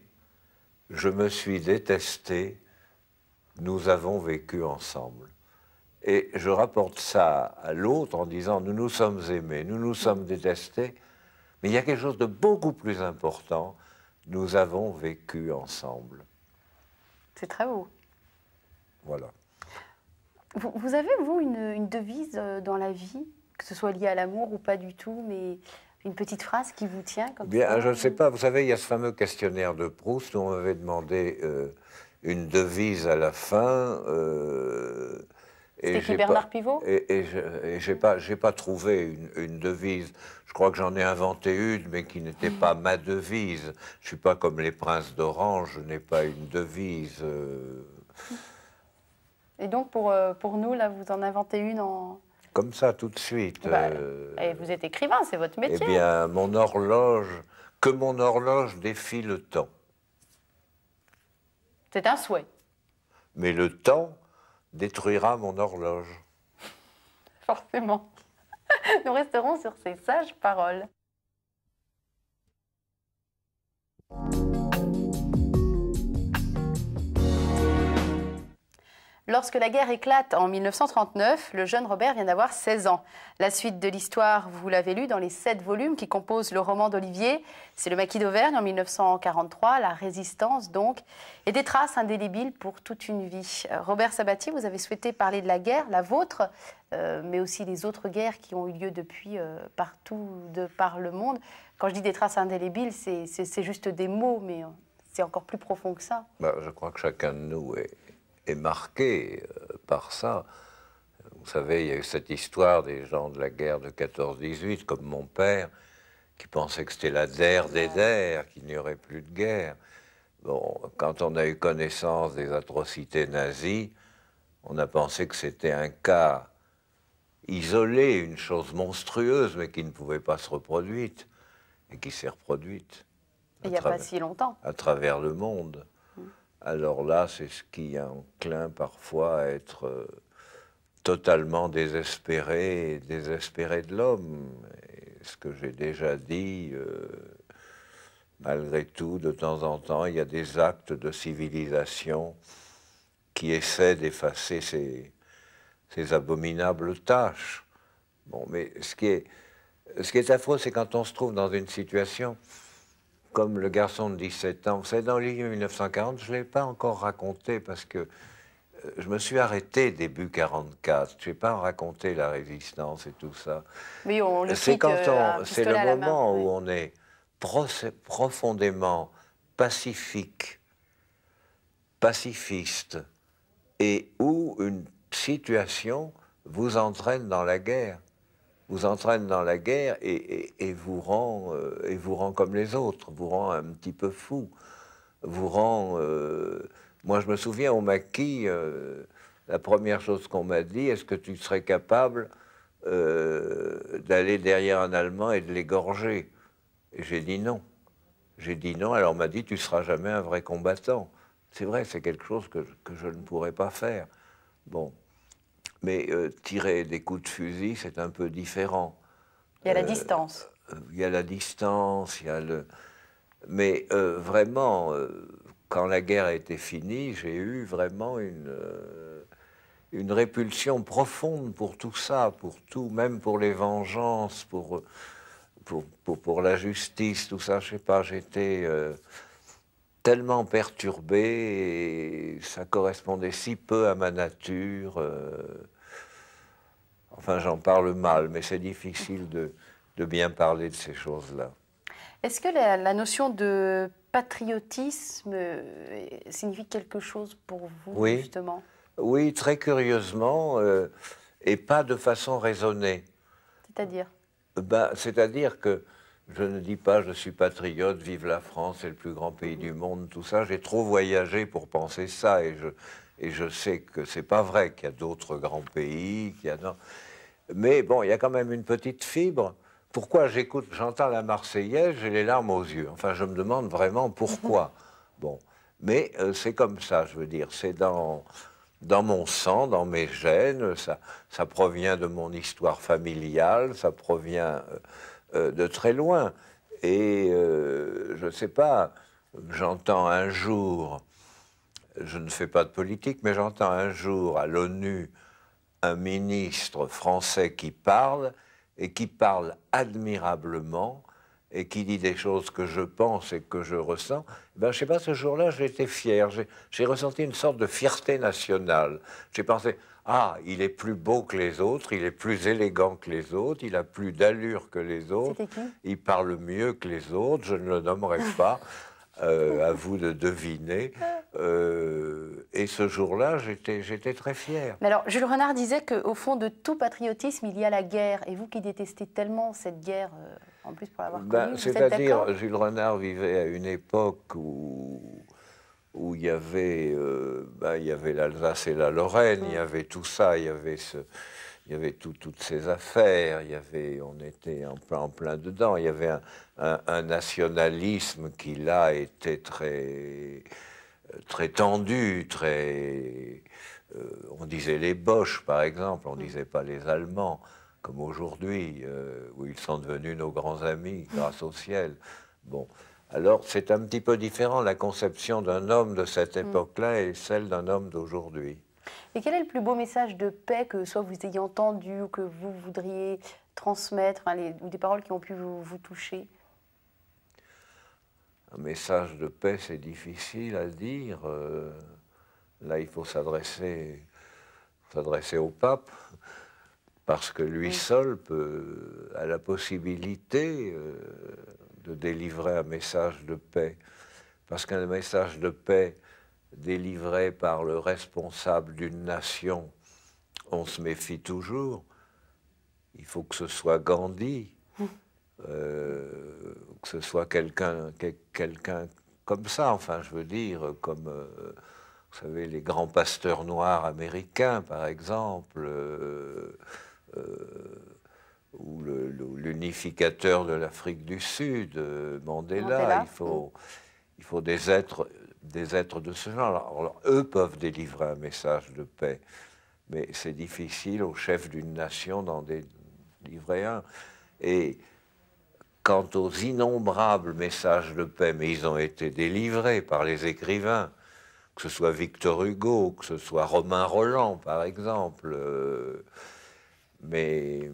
Speaker 2: je me suis détesté, nous avons vécu ensemble. Et je rapporte ça à l'autre en disant Nous nous sommes aimés, nous nous sommes détestés, mais il y a quelque chose de beaucoup plus important. Nous avons vécu ensemble. C'est très beau. Voilà.
Speaker 1: Vous, avez, vous, une, une, devise euh, dans la vie, que ce soit liée à l'amour ou pas du tout, mais une petite phrase qui vous tient comme eh Bien, je ne sais
Speaker 2: pas. Vous savez, il y a ce fameux questionnaire de Proust où on m'avait demandé euh, une devise à la fin. Euh, c'était qui Bernard Pivot Et, et je n'ai pas, trouvé une, devise. Je crois que j'en ai inventé une, mais qui n'était pas ma devise. Je ne suis pas comme les princes d'Orange, je n'ai pas une devise. Euh.
Speaker 1: Et donc, pour, euh, pour nous, là, vous en inventez une en,
Speaker 2: comme ça tout de suite. Bah, euh.
Speaker 1: et vous êtes écrivain, c'est votre métier. Eh
Speaker 2: bien, mon horloge, que mon horloge défie le temps. C'est un souhait. Mais le temps détruira mon horloge.
Speaker 1: Forcément. Nous resterons sur ces sages paroles. Lorsque la guerre éclate en 1939, le jeune Robert vient d'avoir 16 ans. La suite de l'histoire, vous l'avez lue dans les sept volumes qui composent le roman d'Olivier. C'est le maquis d'Auvergne en 1943, la résistance donc, et des traces indélébiles pour toute une vie. Euh, Robert Sabatier, vous avez souhaité parler de la guerre, la vôtre, euh, mais aussi des autres guerres qui ont eu lieu depuis euh, partout de par le monde. Quand je dis des traces indélébiles, c'est juste des mots, mais c'est encore plus profond que ça.
Speaker 2: Ben, je crois que chacun de nous est est marqué euh, par ça. Vous savez, il y a eu cette histoire des gens de la guerre de 14-18, comme mon père, qui pensait que c'était la der des der, qu'il n'y aurait plus de guerre. Bon, quand on a eu connaissance des atrocités nazies, on a pensé que c'était un cas isolé, une chose monstrueuse, mais qui ne pouvait pas se reproduire, et qui s'est reproduite.
Speaker 1: Il n'y a pas si longtemps. À
Speaker 2: travers le monde alors là, c'est ce qui enclin parfois à être euh, totalement désespéré, désespéré de l'homme. Ce que j'ai déjà dit, euh, malgré tout, de temps en temps, il y a des actes de civilisation qui essaient d'effacer ces, abominables tâches. Bon, mais ce qui est, ce qui est affreux, c'est quand on se trouve dans une situation comme le garçon de 17 ans. c'est dans livre 1940, je ne l'ai pas encore raconté parce que euh, je me suis arrêté début 1944. Je n'ai pas raconté la résistance et tout ça.
Speaker 1: C'est euh, le moment
Speaker 2: où on est profondément pacifique, pacifiste, et où une situation vous entraîne dans la guerre vous entraîne dans la guerre et, vous, rend, euh, et vous rend comme les autres, vous rend un petit peu fou, vous rend... Euh, moi, je me souviens on m'a euh, la première chose qu'on m'a dit, est-ce que tu serais capable euh, d'aller derrière un Allemand et de l'égorger Et j'ai dit non. J'ai dit non, alors on m'a dit, tu seras jamais un vrai combattant. C'est vrai, c'est quelque chose que, que je ne pourrais pas faire. Bon, mais euh, tirer des coups de fusil, c'est un peu différent.
Speaker 1: Il y a la euh, distance.
Speaker 2: Euh, il y a la distance, il y a le. Mais vraiment, quand la guerre a été finie, j'ai eu vraiment une une répulsion profonde pour tout ça, pour tout, même pour les vengeances, pour, pour, pour, la justice, tout ça. Je sais pas, j'étais tellement perturbé et ça correspondait si peu à ma nature. Enfin, j'en parle mal, mais c'est difficile de, bien parler de ces choses-là.
Speaker 1: Est-ce que la, notion de patriotisme euh, signifie quelque chose pour vous, justement
Speaker 2: Oui, très curieusement, euh, et pas de façon raisonnée. C'est-à-dire ben, C'est-à-dire que je ne dis pas je suis patriote, vive la France, c'est le plus grand pays du monde, tout ça. J'ai trop voyagé pour penser ça et je, et je sais que c'est pas vrai qu'il y a d'autres grands pays, Mais bon, il y a quand même une petite fibre. Pourquoi j'écoute, j'entends la Marseillaise, j'ai les larmes aux yeux. Enfin, je me demande vraiment pourquoi. bon, mais euh, c'est comme ça, je veux dire. C'est dans dans mon sang, dans mes gènes, ça, ça provient de mon histoire familiale, ça provient euh, euh, de très loin. Et je ne sais pas, j'entends un jour je ne fais pas de politique, mais j'entends un jour à l'ONU un ministre français qui parle et qui parle admirablement et qui dit des choses que je pense et que je ressens, eh ben, je sais pas, ce jour-là, j'ai été fier, j'ai ressenti une sorte de fierté nationale. J'ai pensé, ah, il est plus beau que les autres, il est plus élégant que les autres, il a plus d'allure que les autres, il parle mieux que les autres, je ne le nommerai pas. Euh, oh. à vous de deviner. Euh, et ce jour-là, j'étais très fier. Mais
Speaker 1: alors, Jules Renard disait qu'au fond de tout patriotisme, il y a la guerre. Et vous qui détestez tellement cette guerre, euh, en plus pour l'avoir bah, connue, C'est-à-dire,
Speaker 2: Jules Renard vivait à une époque où où il y avait, bah, il y avait l'Alsace et la Lorraine, il y mm. avait tout ça, il y avait ce, il y avait toutes ces affaires, il y avait, on était en plein, dedans, il y avait un, nationalisme qui là était très, très tendu, très. Euh, on disait les Boches par exemple, on ne mm. disait pas les Allemands, comme aujourd'hui, euh, où ils sont devenus nos grands amis mm. grâce au ciel. Bon. Alors c'est un petit peu différent la conception d'un homme de cette mm. époque-là et celle d'un homme d'aujourd'hui.
Speaker 1: Et quel est le plus beau message de paix que soit vous ayez entendu ou que vous voudriez transmettre, ou des paroles qui ont pu vous, toucher
Speaker 2: Un message de paix, c'est difficile à dire. Euh, là, il faut s'adresser, s'adresser au pape, parce que lui seul peut, a la possibilité euh, de délivrer un message de paix. Parce qu'un message de paix délivré par le responsable d'une nation, on se méfie toujours. Il faut que ce soit Gandhi, euh, que ce soit quelqu'un quelqu'un comme ça, enfin je veux dire, comme, euh, vous savez, les grands pasteurs noirs américains, par exemple, euh, ou l'unificateur de l'Afrique du Sud, Mandela, il faut... Il faut des êtres des êtres de ce genre. eux peuvent délivrer un message de paix, mais c'est difficile au chef d'une nation d'en délivrer un. Et quant aux innombrables messages de paix, mais ils ont été délivrés par les écrivains, que ce soit Victor Hugo, que ce soit Romain Roland, par exemple. Euh, mais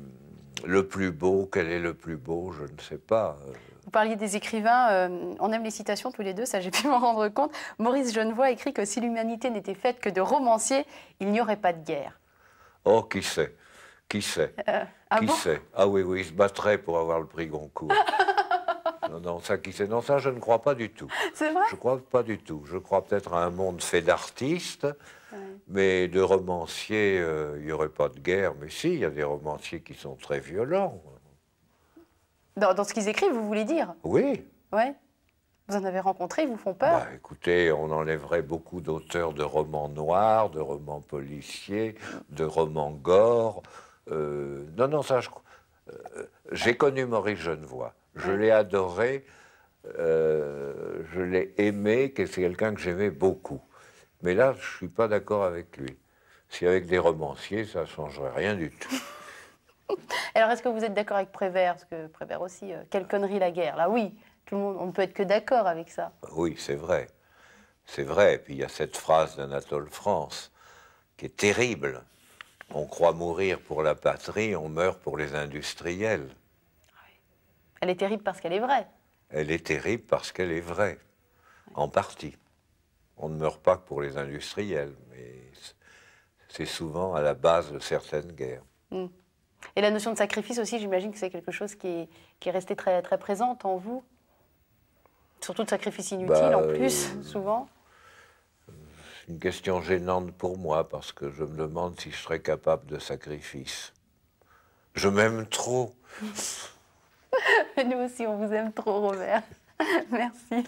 Speaker 2: le plus beau, quel est le plus beau, je ne sais pas.
Speaker 1: Vous parliez des écrivains, euh, on aime les citations tous les deux, ça j'ai pu m'en rendre compte. Maurice Genevoix écrit que si l'humanité n'était faite que de romanciers, il n'y aurait pas de guerre.
Speaker 2: Oh, qui sait Qui sait euh, ah Qui sait Ah oui, oui, il se battrait pour avoir le prix Goncourt. non, non, ça, qui sait Non, ça, je ne crois pas du tout. C'est vrai Je ne crois pas du tout. Je crois peut-être à un monde fait d'artistes, mais de romanciers, euh, il n'y aurait pas de guerre. Mais si, il y a des romanciers qui sont très violents.
Speaker 1: Dans, ce qu'ils écrivent, vous voulez dire Oui. Ouais. Vous en avez rencontré, ils vous font peur
Speaker 2: bah, Écoutez, on enlèverait beaucoup d'auteurs de romans noirs, de romans policiers, de romans gore. Euh, non, non, ça, euh, j'ai connu Maurice Genevoix. Je l'ai adoré, euh, je l'ai aimé, c'est quelqu'un que j'aimais beaucoup. Mais là, je ne suis pas d'accord avec lui. Si avec des romanciers, ça ne changerait rien du tout.
Speaker 1: Alors, est-ce que vous êtes d'accord avec Prévert Parce que Prévert aussi, euh, quelle connerie la guerre Là, oui, tout le monde, on ne peut être que d'accord avec ça.
Speaker 2: Oui, c'est vrai. C'est vrai. puis, il y a cette phrase d'Anatole France qui est terrible. On croit mourir pour la patrie, on meurt pour les industriels. Ah
Speaker 1: Elle est terrible parce qu'elle est vraie.
Speaker 2: Elle est terrible parce qu'elle est vraie, en partie. On ne meurt pas pour les industriels, mais c'est souvent à la base de certaines guerres.
Speaker 1: Hmm. Et la notion de sacrifice aussi, j'imagine que c'est quelque chose qui est, resté très, très présente en vous. Surtout de sacrifice inutile en bah, plus, euh, souvent.
Speaker 2: C'est euh, une question gênante pour moi parce que je me demande si je serais capable de sacrifice. Je m'aime trop.
Speaker 1: Nous aussi, on vous aime trop, Robert. Merci.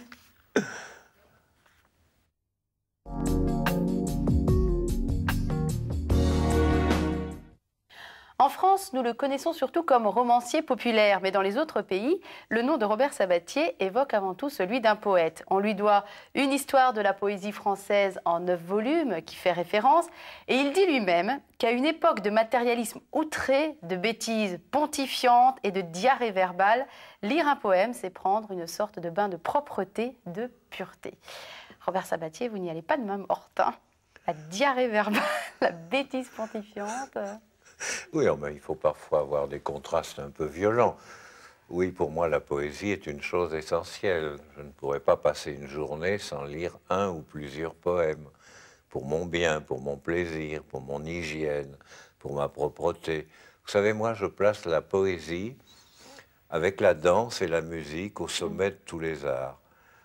Speaker 1: En France, nous le connaissons surtout comme romancier populaire, mais dans les autres pays, le nom de Robert Sabatier évoque avant tout celui d'un poète. On lui doit une histoire de la poésie française en neuf volumes qui fait référence, et il dit lui-même qu'à une époque de matérialisme outré, de bêtises pontifiantes et de diarrhée verbale, lire un poème, c'est prendre une sorte de bain de propreté, de pureté. Robert Sabatier, vous n'y allez pas de main morte. Hein. la diarrhée verbale, la bêtise pontifiante. Euh.
Speaker 2: Oui, oh, mais il faut parfois avoir des contrastes un peu violents. Oui, pour moi, la poésie est une chose essentielle. Je ne pourrais pas passer une journée sans lire un ou plusieurs poèmes, pour mon bien, pour mon plaisir, pour mon hygiène, pour ma propreté. Vous savez, moi, je place la poésie avec la danse et la musique au sommet de tous les arts.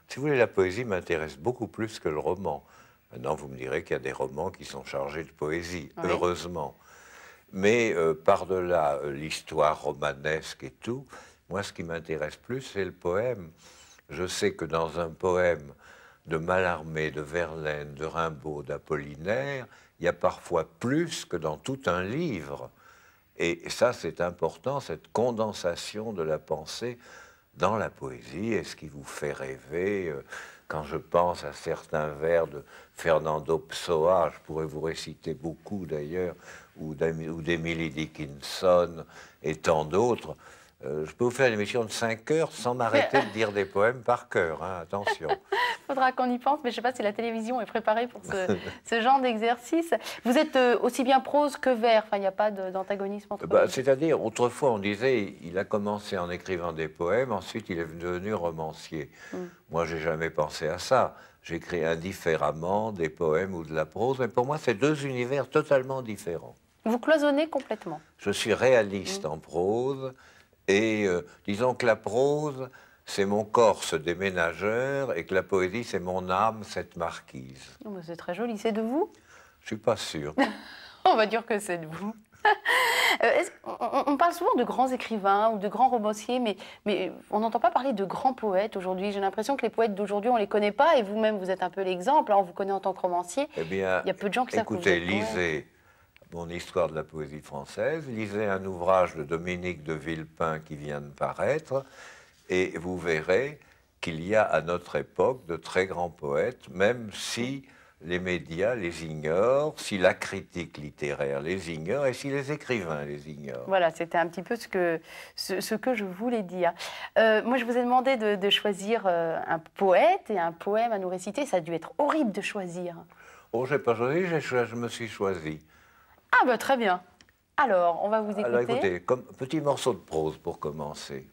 Speaker 2: Si vous voulez, la poésie m'intéresse beaucoup plus que le roman. Maintenant, vous me direz qu'il y a des romans qui sont chargés de poésie, heureusement. Mais euh, par-delà euh, l'histoire romanesque et tout, moi, ce qui m'intéresse plus, c'est le poème. Je sais que dans un poème de Mallarmé, de Verlaine, de Rimbaud, d'Apollinaire, il y a parfois plus que dans tout un livre. Et ça, c'est important, cette condensation de la pensée dans la poésie. Est-ce qui vous fait rêver euh, Quand je pense à certains vers de Fernando Psoa, je pourrais vous réciter beaucoup d'ailleurs, ou d'Emily Dickinson et tant d'autres. Euh, je peux vous faire une émission de 5 heures sans m'arrêter de dire des poèmes par cœur, hein, attention.
Speaker 1: Faudra qu'on y pense, mais je ne sais pas si la télévision est préparée pour ce, genre d'exercice. Vous êtes euh, aussi bien prose que vers, il n'y a pas d'antagonisme entre bah,
Speaker 2: C'est-à-dire, autrefois on disait, il a commencé en écrivant des poèmes, ensuite il est devenu romancier. Moi hmm. Moi, j'ai jamais pensé à ça. J'écris indifféremment des poèmes ou de la prose, mais pour moi, c'est deux univers totalement différents.
Speaker 1: Vous cloisonnez complètement.
Speaker 2: Je suis réaliste en prose et euh, disons que la prose, c'est mon corps, ce déménageur, et que la poésie, c'est mon âme, cette marquise.
Speaker 1: Oh, c'est très joli, c'est de vous
Speaker 2: Je suis pas sûr.
Speaker 1: On va dire que c'est de vous. Euh, on parle souvent de grands écrivains ou de grands romanciers, mais, on n'entend pas parler de grands poètes aujourd'hui. J'ai l'impression que les poètes d'aujourd'hui, on ne les connaît pas, et vous-même, vous êtes un peu l'exemple. Hein, on vous connaît en tant que romancier.
Speaker 2: Eh bien, il y a peu de gens qui écoutez, que lisez mon histoire de la poésie française, lisez un ouvrage de Dominique de Villepin qui vient de paraître, et vous verrez qu'il y a à notre époque de très grands poètes, même si les médias les ignorent, si la critique littéraire les ignore et si les écrivains les ignorent.
Speaker 1: Voilà, c'était un petit peu ce que, ce, que je voulais dire. Euh, moi, je vous ai demandé de, choisir euh, un poète et un poème à nous réciter. Ça a dû être horrible de choisir.
Speaker 2: Oh, j'ai pas choisi, je me suis choisi.
Speaker 1: Ah, bah, très bien. Alors, on va vous écouter. écoutez,
Speaker 2: comme, petit morceau de prose pour commencer.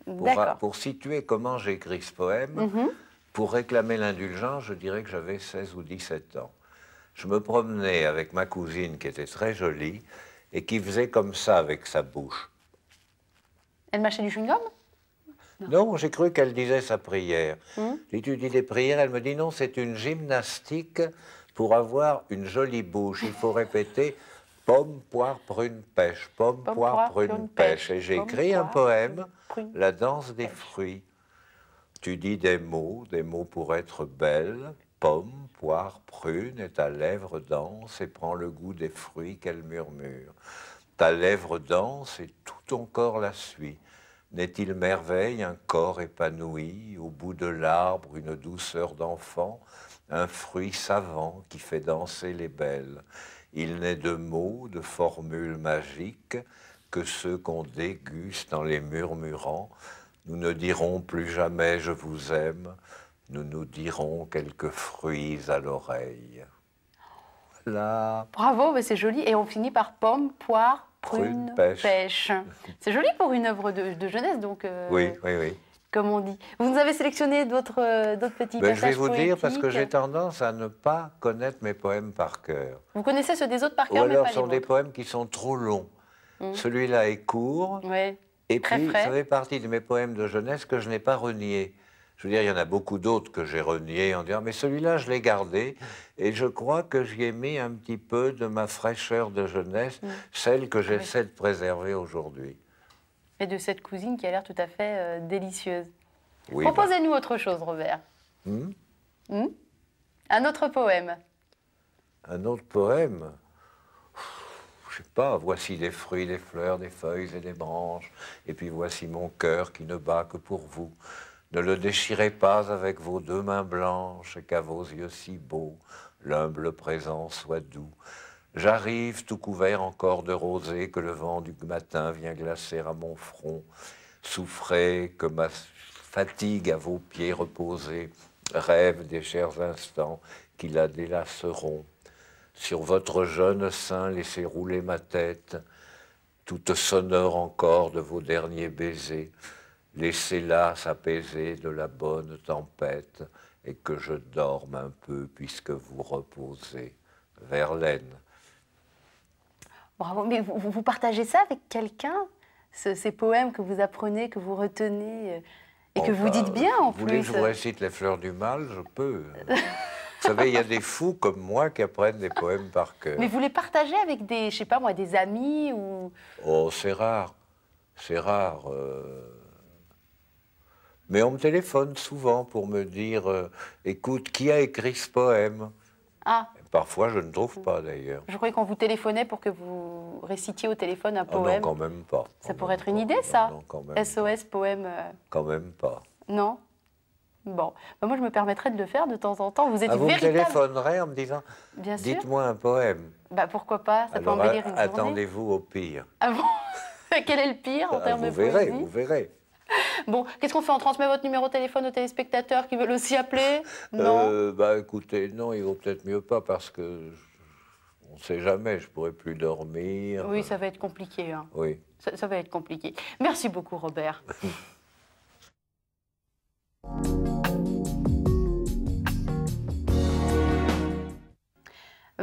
Speaker 2: Pour, situer comment j'écris ce poème, mhm. pour réclamer l'indulgence, je dirais que j'avais 16 ou 17 ans. Je me promenais avec ma cousine qui était très jolie et qui faisait comme ça avec sa bouche.
Speaker 1: Elle mâchait du chewing-gum
Speaker 2: non, j'ai cru qu'elle disait sa prière. Hum? des prières Elle me dit non, c'est une gymnastique pour avoir une jolie bouche. Il faut répéter Pomme, poire, prune, pêche. Pomme, poire, prune, pêche. Et j'ai écrit un poème, La danse des fruits. Tu dis des mots, des mots pour être belle. Pomme, poire, prune, et ta lèvre danse et prend le goût des fruits qu'elle murmure. Ta lèvre danse et tout ton corps la suit. N'est-il merveille un corps épanoui, au bout de l'arbre une douceur d'enfant, un fruit savant qui fait danser les belles il n'est de mots, de formules magiques que ceux qu'on déguste en les murmurant. Nous ne dirons plus jamais je vous aime, nous nous dirons quelques fruits à l'oreille. Bravo,
Speaker 1: mais c'est joli. Et on finit par pomme, poire, prune, pêche. C'est joli pour une œuvre de, jeunesse, donc. Euh, oui, oui, oui comme on dit. Vous nous avez sélectionné d'autres euh, petits ben, Je vais vous dire, parce que j'ai
Speaker 2: tendance à ne pas connaître mes poèmes par cœur.
Speaker 1: Vous connaissez ceux des autres par cœur, Ou alors, ce sont des
Speaker 2: poèmes qui sont trop longs. Hmm. Celui-là est court. Oui. Et puis, ça fait partie de mes poèmes de jeunesse que je n'ai pas reniés. Je veux dire, il y en a beaucoup d'autres que j'ai reniés en disant, mais celui-là, je l'ai gardé. Et je crois que j'y ai mis un petit peu de ma fraîcheur de jeunesse, hmm. celle que j'essaie de préserver aujourd'hui
Speaker 1: et de cette cousine qui a l'air tout à fait euh, délicieuse. Bah. Proposez-nous autre chose, Robert. Hmm hmm un autre poème.
Speaker 2: Un autre poème je sais pas, voici les fruits, des fleurs, des feuilles et des branches, et puis voici mon cœur qui ne bat que pour vous. Ne le déchirez pas avec vos deux mains blanches, et qu'à vos yeux si beaux, l'humble présent soit doux. J'arrive tout couvert encore de rosée que le vent du matin vient glacer à mon front. Souffrez que ma fatigue à vos pieds reposée rêve des chers instants qui la délasseront. Sur votre jeune sein, laissez rouler ma tête, toute sonore encore de vos derniers baisers. Laissez-la s'apaiser de la bonne tempête et que je dorme un peu puisque vous reposez. vers l'aine.
Speaker 1: Bravo, mais vous, vous partagez ça avec quelqu'un Ces poèmes que vous apprenez, que vous retenez euh, et que vous dites bien en vous plus. Vous voulez que je vous euh
Speaker 2: récite Les Fleurs du Mal Je peux. Euh. Vous savez, il y a des fous comme moi qui apprennent des poèmes par cœur. Mais vous
Speaker 1: les partagez avec des, je sais pas moi, des amis ou
Speaker 2: Oh, c'est rare, c'est rare. Mais on me téléphone souvent pour me dire, écoute, qui a écrit ce poème Ah. Parfois, je ne trouve pas d'ailleurs.
Speaker 1: Je croyais qu'on vous téléphonait pour que vous récitiez au téléphone un ah poème. Ah non, quand même pas. ça pourrait être une idée, ça non, quand même SOS, poème. Euh.
Speaker 2: Quand même pas.
Speaker 1: Non Bon, bah, moi je me permettrais de le faire de temps en temps. Vous êtes ah, vous me téléphonerez
Speaker 2: en me disant Dites-moi un poème.
Speaker 1: Bah pourquoi pas Ça peut embellir une Attendez-vous au pire. Ah bon Quel est le pire en ah, termes de poésie Vous verrez,
Speaker 2: vous verrez.
Speaker 1: Bon, qu'est-ce qu'on fait On transmet votre numéro de téléphone aux téléspectateurs qui veulent aussi appeler euh,
Speaker 2: Non Bah écoutez, non, il vaut peut-être mieux pas parce que. on ne sait jamais, je pourrais plus dormir. Oui, ça
Speaker 1: va être compliqué. Hein. Oui. ça va être compliqué. Merci beaucoup, Robert.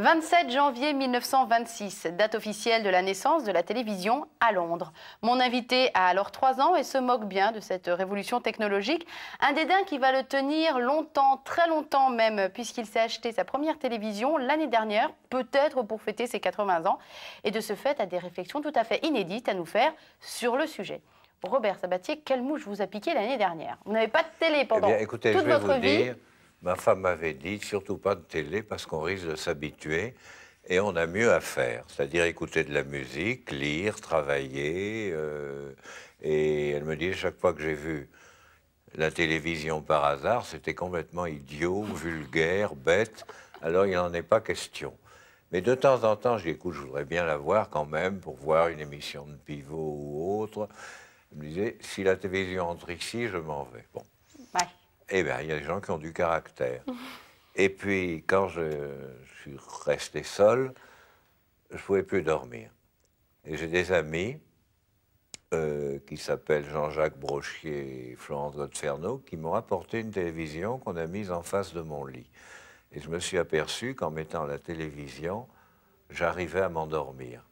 Speaker 1: 27 janvier 1926, date officielle de la naissance de la télévision à Londres. Mon invité a alors 3 ans et se moque bien de cette révolution technologique, un dédain qui va le tenir longtemps, très longtemps même, puisqu'il s'est acheté sa première télévision l'année dernière, peut-être pour fêter ses 80 ans, et de ce fait a des réflexions tout à fait inédites à nous faire sur le sujet. Robert Sabatier, quelle mouche vous a piqué l'année dernière Vous n'avez pas de télé pendant eh toute votre vie.
Speaker 2: Ma femme m'avait dit surtout pas de télé parce qu'on risque de s'habituer et on a mieux à faire, c'est-à-dire écouter de la musique, lire, travailler. Euh, et elle me disait chaque fois que j'ai vu la télévision par hasard, c'était complètement idiot, vulgaire, bête. Alors il n'en est pas question. Mais de temps en temps, j'écoute, je voudrais bien la voir quand même pour voir une émission de pivot ou autre. Elle me disait, si la télévision entre ici, je m'en vais. Bon. Eh bien, il y a des gens qui ont du caractère. Et puis, quand je, suis resté seul, je ne pouvais plus dormir. Et j'ai des amis euh, qui s'appellent Jean-Jacques Brochier et Florence Godferno qui m'ont apporté une télévision qu'on a mise en face de mon lit. Et je me suis aperçu qu'en mettant la télévision, j'arrivais à m'endormir.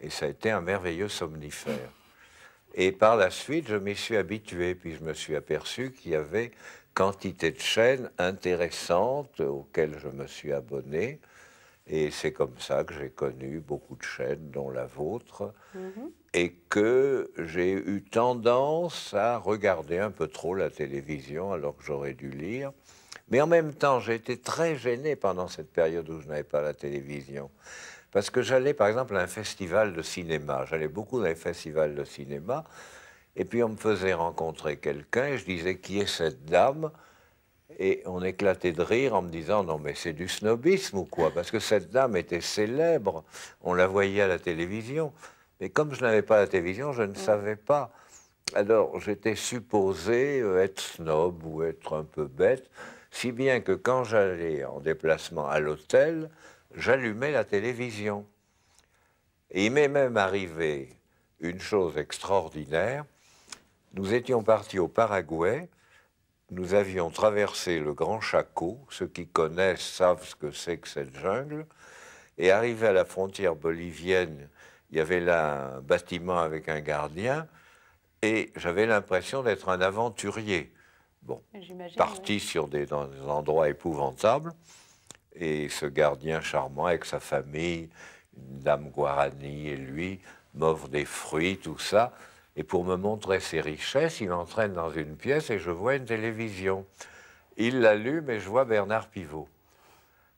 Speaker 2: Et ça a été un merveilleux somnifère. Et par la suite, je m'y suis habitué, puis je me suis aperçu qu'il y avait quantité de chaînes intéressantes auxquelles je me suis abonné. Et c'est comme ça que j'ai connu beaucoup de chaînes, dont la vôtre, mhm. et que j'ai eu tendance à regarder un peu trop la télévision alors que j'aurais dû lire. Mais en même temps, j'ai été très gêné pendant cette période où je n'avais pas la télévision. Parce que j'allais, par exemple, à un festival de cinéma. J'allais beaucoup dans les festivals de cinéma. Et puis on me faisait rencontrer quelqu'un et je disais qui est cette dame Et on éclatait de rire en me disant non mais c'est du snobisme ou quoi Parce que cette dame était célèbre, on la voyait à la télévision. Mais comme je n'avais pas la télévision, je ne mm. savais pas. Alors j'étais supposé euh, être snob ou être un peu bête, si bien que quand j'allais en déplacement à l'hôtel, j'allumais la télévision. Et il m'est même arrivé une chose extraordinaire. Nous étions partis au Paraguay, nous avions traversé le Grand Chaco, ceux qui connaissent savent ce que c'est que cette jungle, et arrivé à la frontière bolivienne, il y avait là un bâtiment avec un gardien, et j'avais l'impression d'être un aventurier. Bon, parti sur des endroits épouvantables. Et ce gardien charmant avec sa famille, une dame guarani et lui, m'offre des fruits, tout ça. Et pour me montrer ses richesses, il m'entraîne dans une pièce et je vois une télévision. Il l'allume et je vois Bernard Pivot.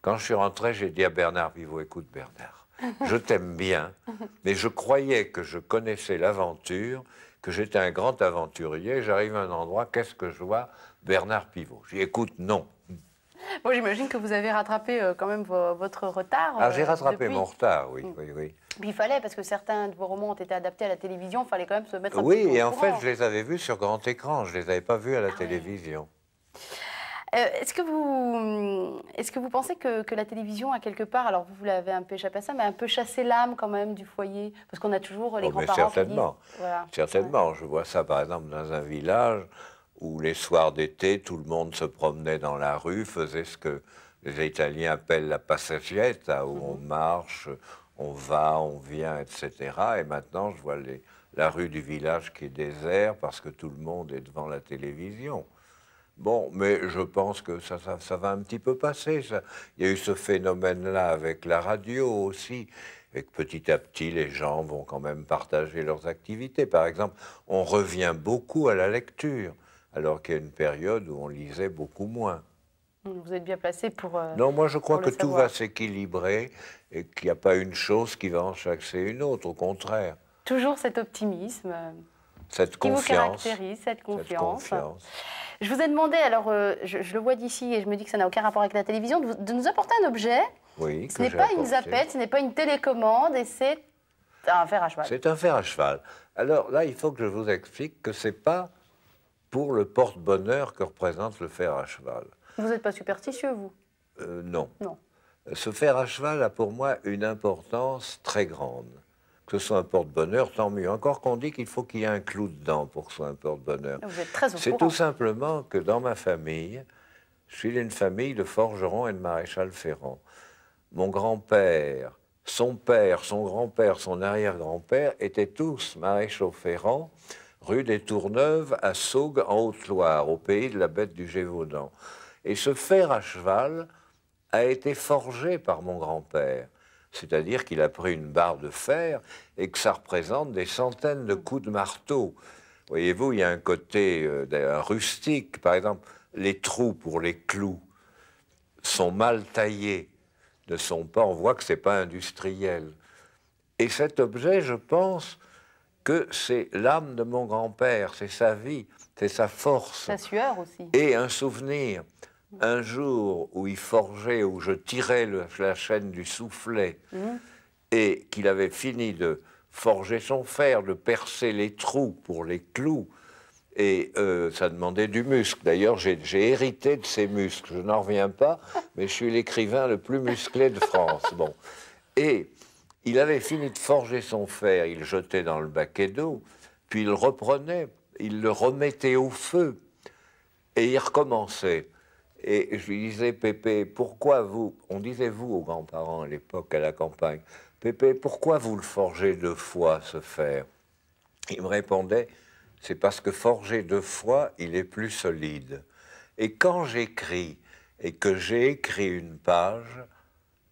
Speaker 2: Quand je suis rentré, j'ai dit à Bernard Pivot, écoute Bernard, je t'aime bien, mais je croyais que je connaissais l'aventure, que j'étais un grand aventurier, j'arrive à un endroit, qu'est-ce que je vois Bernard Pivot. J'ai écoute, non
Speaker 1: j'imagine que vous avez rattrapé euh, quand même votre retard. Ah, j'ai euh, rattrapé mon
Speaker 2: retard, oui, mm.
Speaker 1: il fallait, parce que certains de vos romans ont été adaptés à la télévision, il fallait quand même se mettre un oui, Oui, et en fait, je
Speaker 2: les avais vus sur grand écran, je ne les avais pas vus à la ah télévision.
Speaker 1: Euh, est-ce que vous, mm, est-ce que vous pensez que, la télévision a quelque part, alors vous, l'avez un peu échappé à ça, mais un peu chassé l'âme quand même du foyer, parce qu'on a toujours les oh, grands-parents. Certainement, qui
Speaker 2: certainement. Je vois ça par exemple dans un village où les soirs d'été, tout le monde se promenait dans la rue, faisait ce que les Italiens appellent la passeggiata, où mhm. on marche, on va, on vient, etc. Et maintenant, je vois la rue du village qui est déserte parce que tout le monde est devant la télévision. Bon, mais je pense que ça, va un petit peu passer. Ça. Il y a eu ce phénomène-là avec la radio aussi, et que petit à petit, les gens vont quand même partager leurs activités. Par exemple, on revient beaucoup à la lecture alors qu'il y a une période où on lisait beaucoup moins.
Speaker 1: Vous êtes bien placé pour. Euh, non, moi je crois que tout va
Speaker 2: s'équilibrer et qu'il n'y a pas une chose qui va chasser une autre, au contraire.
Speaker 1: Toujours cet optimisme. Euh,
Speaker 2: cette confiance. vous caractérise,
Speaker 1: cette confiance. Je vous ai demandé, alors euh, je, le vois d'ici et je me dis que ça n'a aucun rapport avec la télévision, de, nous apporter un objet.
Speaker 2: Oui, ce n'est pas une zapette, ce
Speaker 1: n'est pas une télécommande et c'est un fer à cheval. C'est un
Speaker 2: fer à cheval. Alors là, il faut que je vous explique que ce n'est pas pour le porte-bonheur que représente le fer à cheval.
Speaker 1: Vous n'êtes pas superstitieux, vous
Speaker 2: euh, Non. Non. Ce fer à cheval a pour moi une importance très grande. Que ce soit un porte-bonheur, tant mieux. Encore qu'on dit qu'il faut qu'il y ait un clou dedans pour que ce soit un porte-bonheur. Vous êtes très au C'est tout simplement que dans ma famille, je suis d'une famille de forgerons et de maréchal ferrants. Mon grand-père, son père, son grand-père, son arrière-grand-père étaient tous maréchaux ferrants rue des Tourneuves à Saugues en Haute-Loire, au pays de la bête du Gévaudan. Et ce fer à cheval a été forgé par mon grand-père. C'est-à-dire qu'il a pris une barre de fer et que ça représente des centaines de coups de marteau. Voyez-vous, il y a un côté euh, rustique. Par exemple, les trous pour les clous sont mal taillés, ne sont pas, on voit que ce n'est pas industriel. Et cet objet, je pense, que c'est l'âme de mon grand-père, c'est sa vie, c'est sa force. Sa
Speaker 1: sueur aussi.
Speaker 2: Et un souvenir. Un jour où il forgeait, où je tirais la chaîne du soufflet, mm. et qu'il avait fini de forger son fer, de percer les trous pour les clous, et euh, ça demandait du muscle. D'ailleurs, j'ai hérité de ces muscles. Je n'en reviens pas, mais je suis l'écrivain le plus musclé de France. Bon. Et il avait fini de forger son fer, il jetait dans le baquet d'eau, puis il reprenait, il le remettait au feu, et il recommençait. Et je lui disais, Pépé, pourquoi vous, on disait vous aux grands-parents à l'époque à la campagne, Pépé, pourquoi vous le forgez deux fois ce fer Il me répondait, c'est parce que forgé deux fois, il est plus solide. Et quand j'écris et que j'ai écrit une page,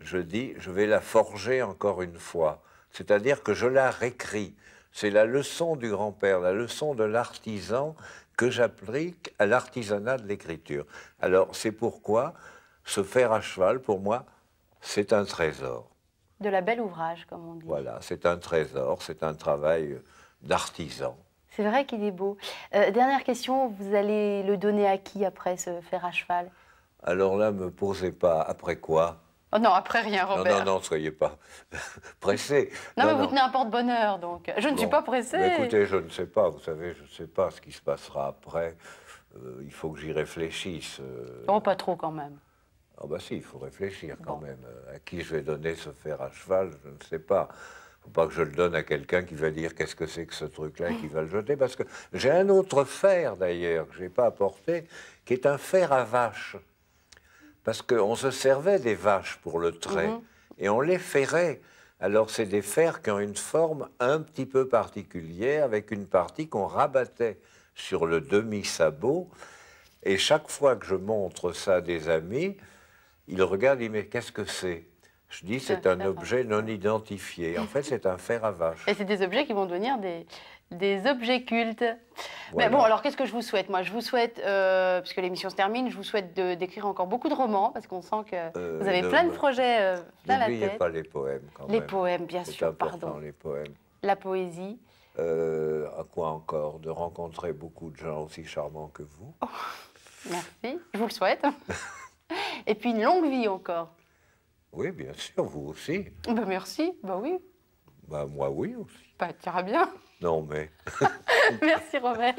Speaker 2: je dis, je vais la forger encore une fois. C'est-à-dire que je la réécris. C'est la leçon du grand-père, la leçon de l'artisan que j'applique à l'artisanat de l'écriture. Alors c'est pourquoi ce faire à cheval, pour moi, c'est un trésor.
Speaker 1: De la belle ouvrage, comme on dit. Voilà,
Speaker 2: c'est un trésor, c'est un travail d'artisan.
Speaker 1: C'est vrai qu'il est beau. Euh, dernière question, vous allez le donner à qui après ce faire à cheval
Speaker 2: Alors là, me posez pas après quoi
Speaker 1: ah non, après rien, Robert. Non, non,
Speaker 2: non, soyez pas pressé. Non, mais vous tenez
Speaker 1: un porte-bonheur, donc. Je ne suis pas pressé. Écoutez, je
Speaker 2: ne sais pas, vous savez, je ne sais pas ce qui se passera après. Euh, il faut que j'y réfléchisse. Non, euh. oh,
Speaker 1: pas trop quand même.
Speaker 2: Ah bah si, il faut réfléchir quand même. Euh, à qui je vais donner ce fer à cheval, je ne sais pas. Faut pas que je le donne à quelqu'un qui va dire qu'est-ce que c'est que ce truc-là qui va le jeter, parce que j'ai un autre fer d'ailleurs que j'ai pas apporté, qui est un fer à vache parce qu'on se servait des vaches pour le trait mhm. et on les ferrait. Alors c'est des fers qui ont une forme un petit peu particulière avec une partie qu'on rabattait sur le demi-sabot. Et chaque fois que je montre ça à des amis, ils regardent et disent mais qu'est-ce que c'est Je dis c'est ah, un objet non identifié. En fait c'est un fer à vache.
Speaker 1: Et c'est des objets qui vont devenir des, des objets cultes. Mais bon, bah. alors qu'est-ce que je vous souhaite Moi, je vous souhaite, euh, puisque l'émission se termine, je vous souhaite d'écrire encore beaucoup de romans, parce qu'on sent que euh, vous avez plein de projets euh, la tête. pas
Speaker 2: les poèmes, quand même. Les poèmes, bien sûr, pardon. les poèmes.
Speaker 1: La poésie.
Speaker 2: Euh, à quoi encore De rencontrer beaucoup de gens aussi charmants que vous. Oh,
Speaker 1: merci, je vous le souhaite. Et puis une longue vie encore.
Speaker 2: Oui, bien sûr, vous aussi.
Speaker 1: Ben merci, bah oui.
Speaker 2: Bah moi oui aussi.
Speaker 1: Bah iras bien. Non, mais. Merci, Robert.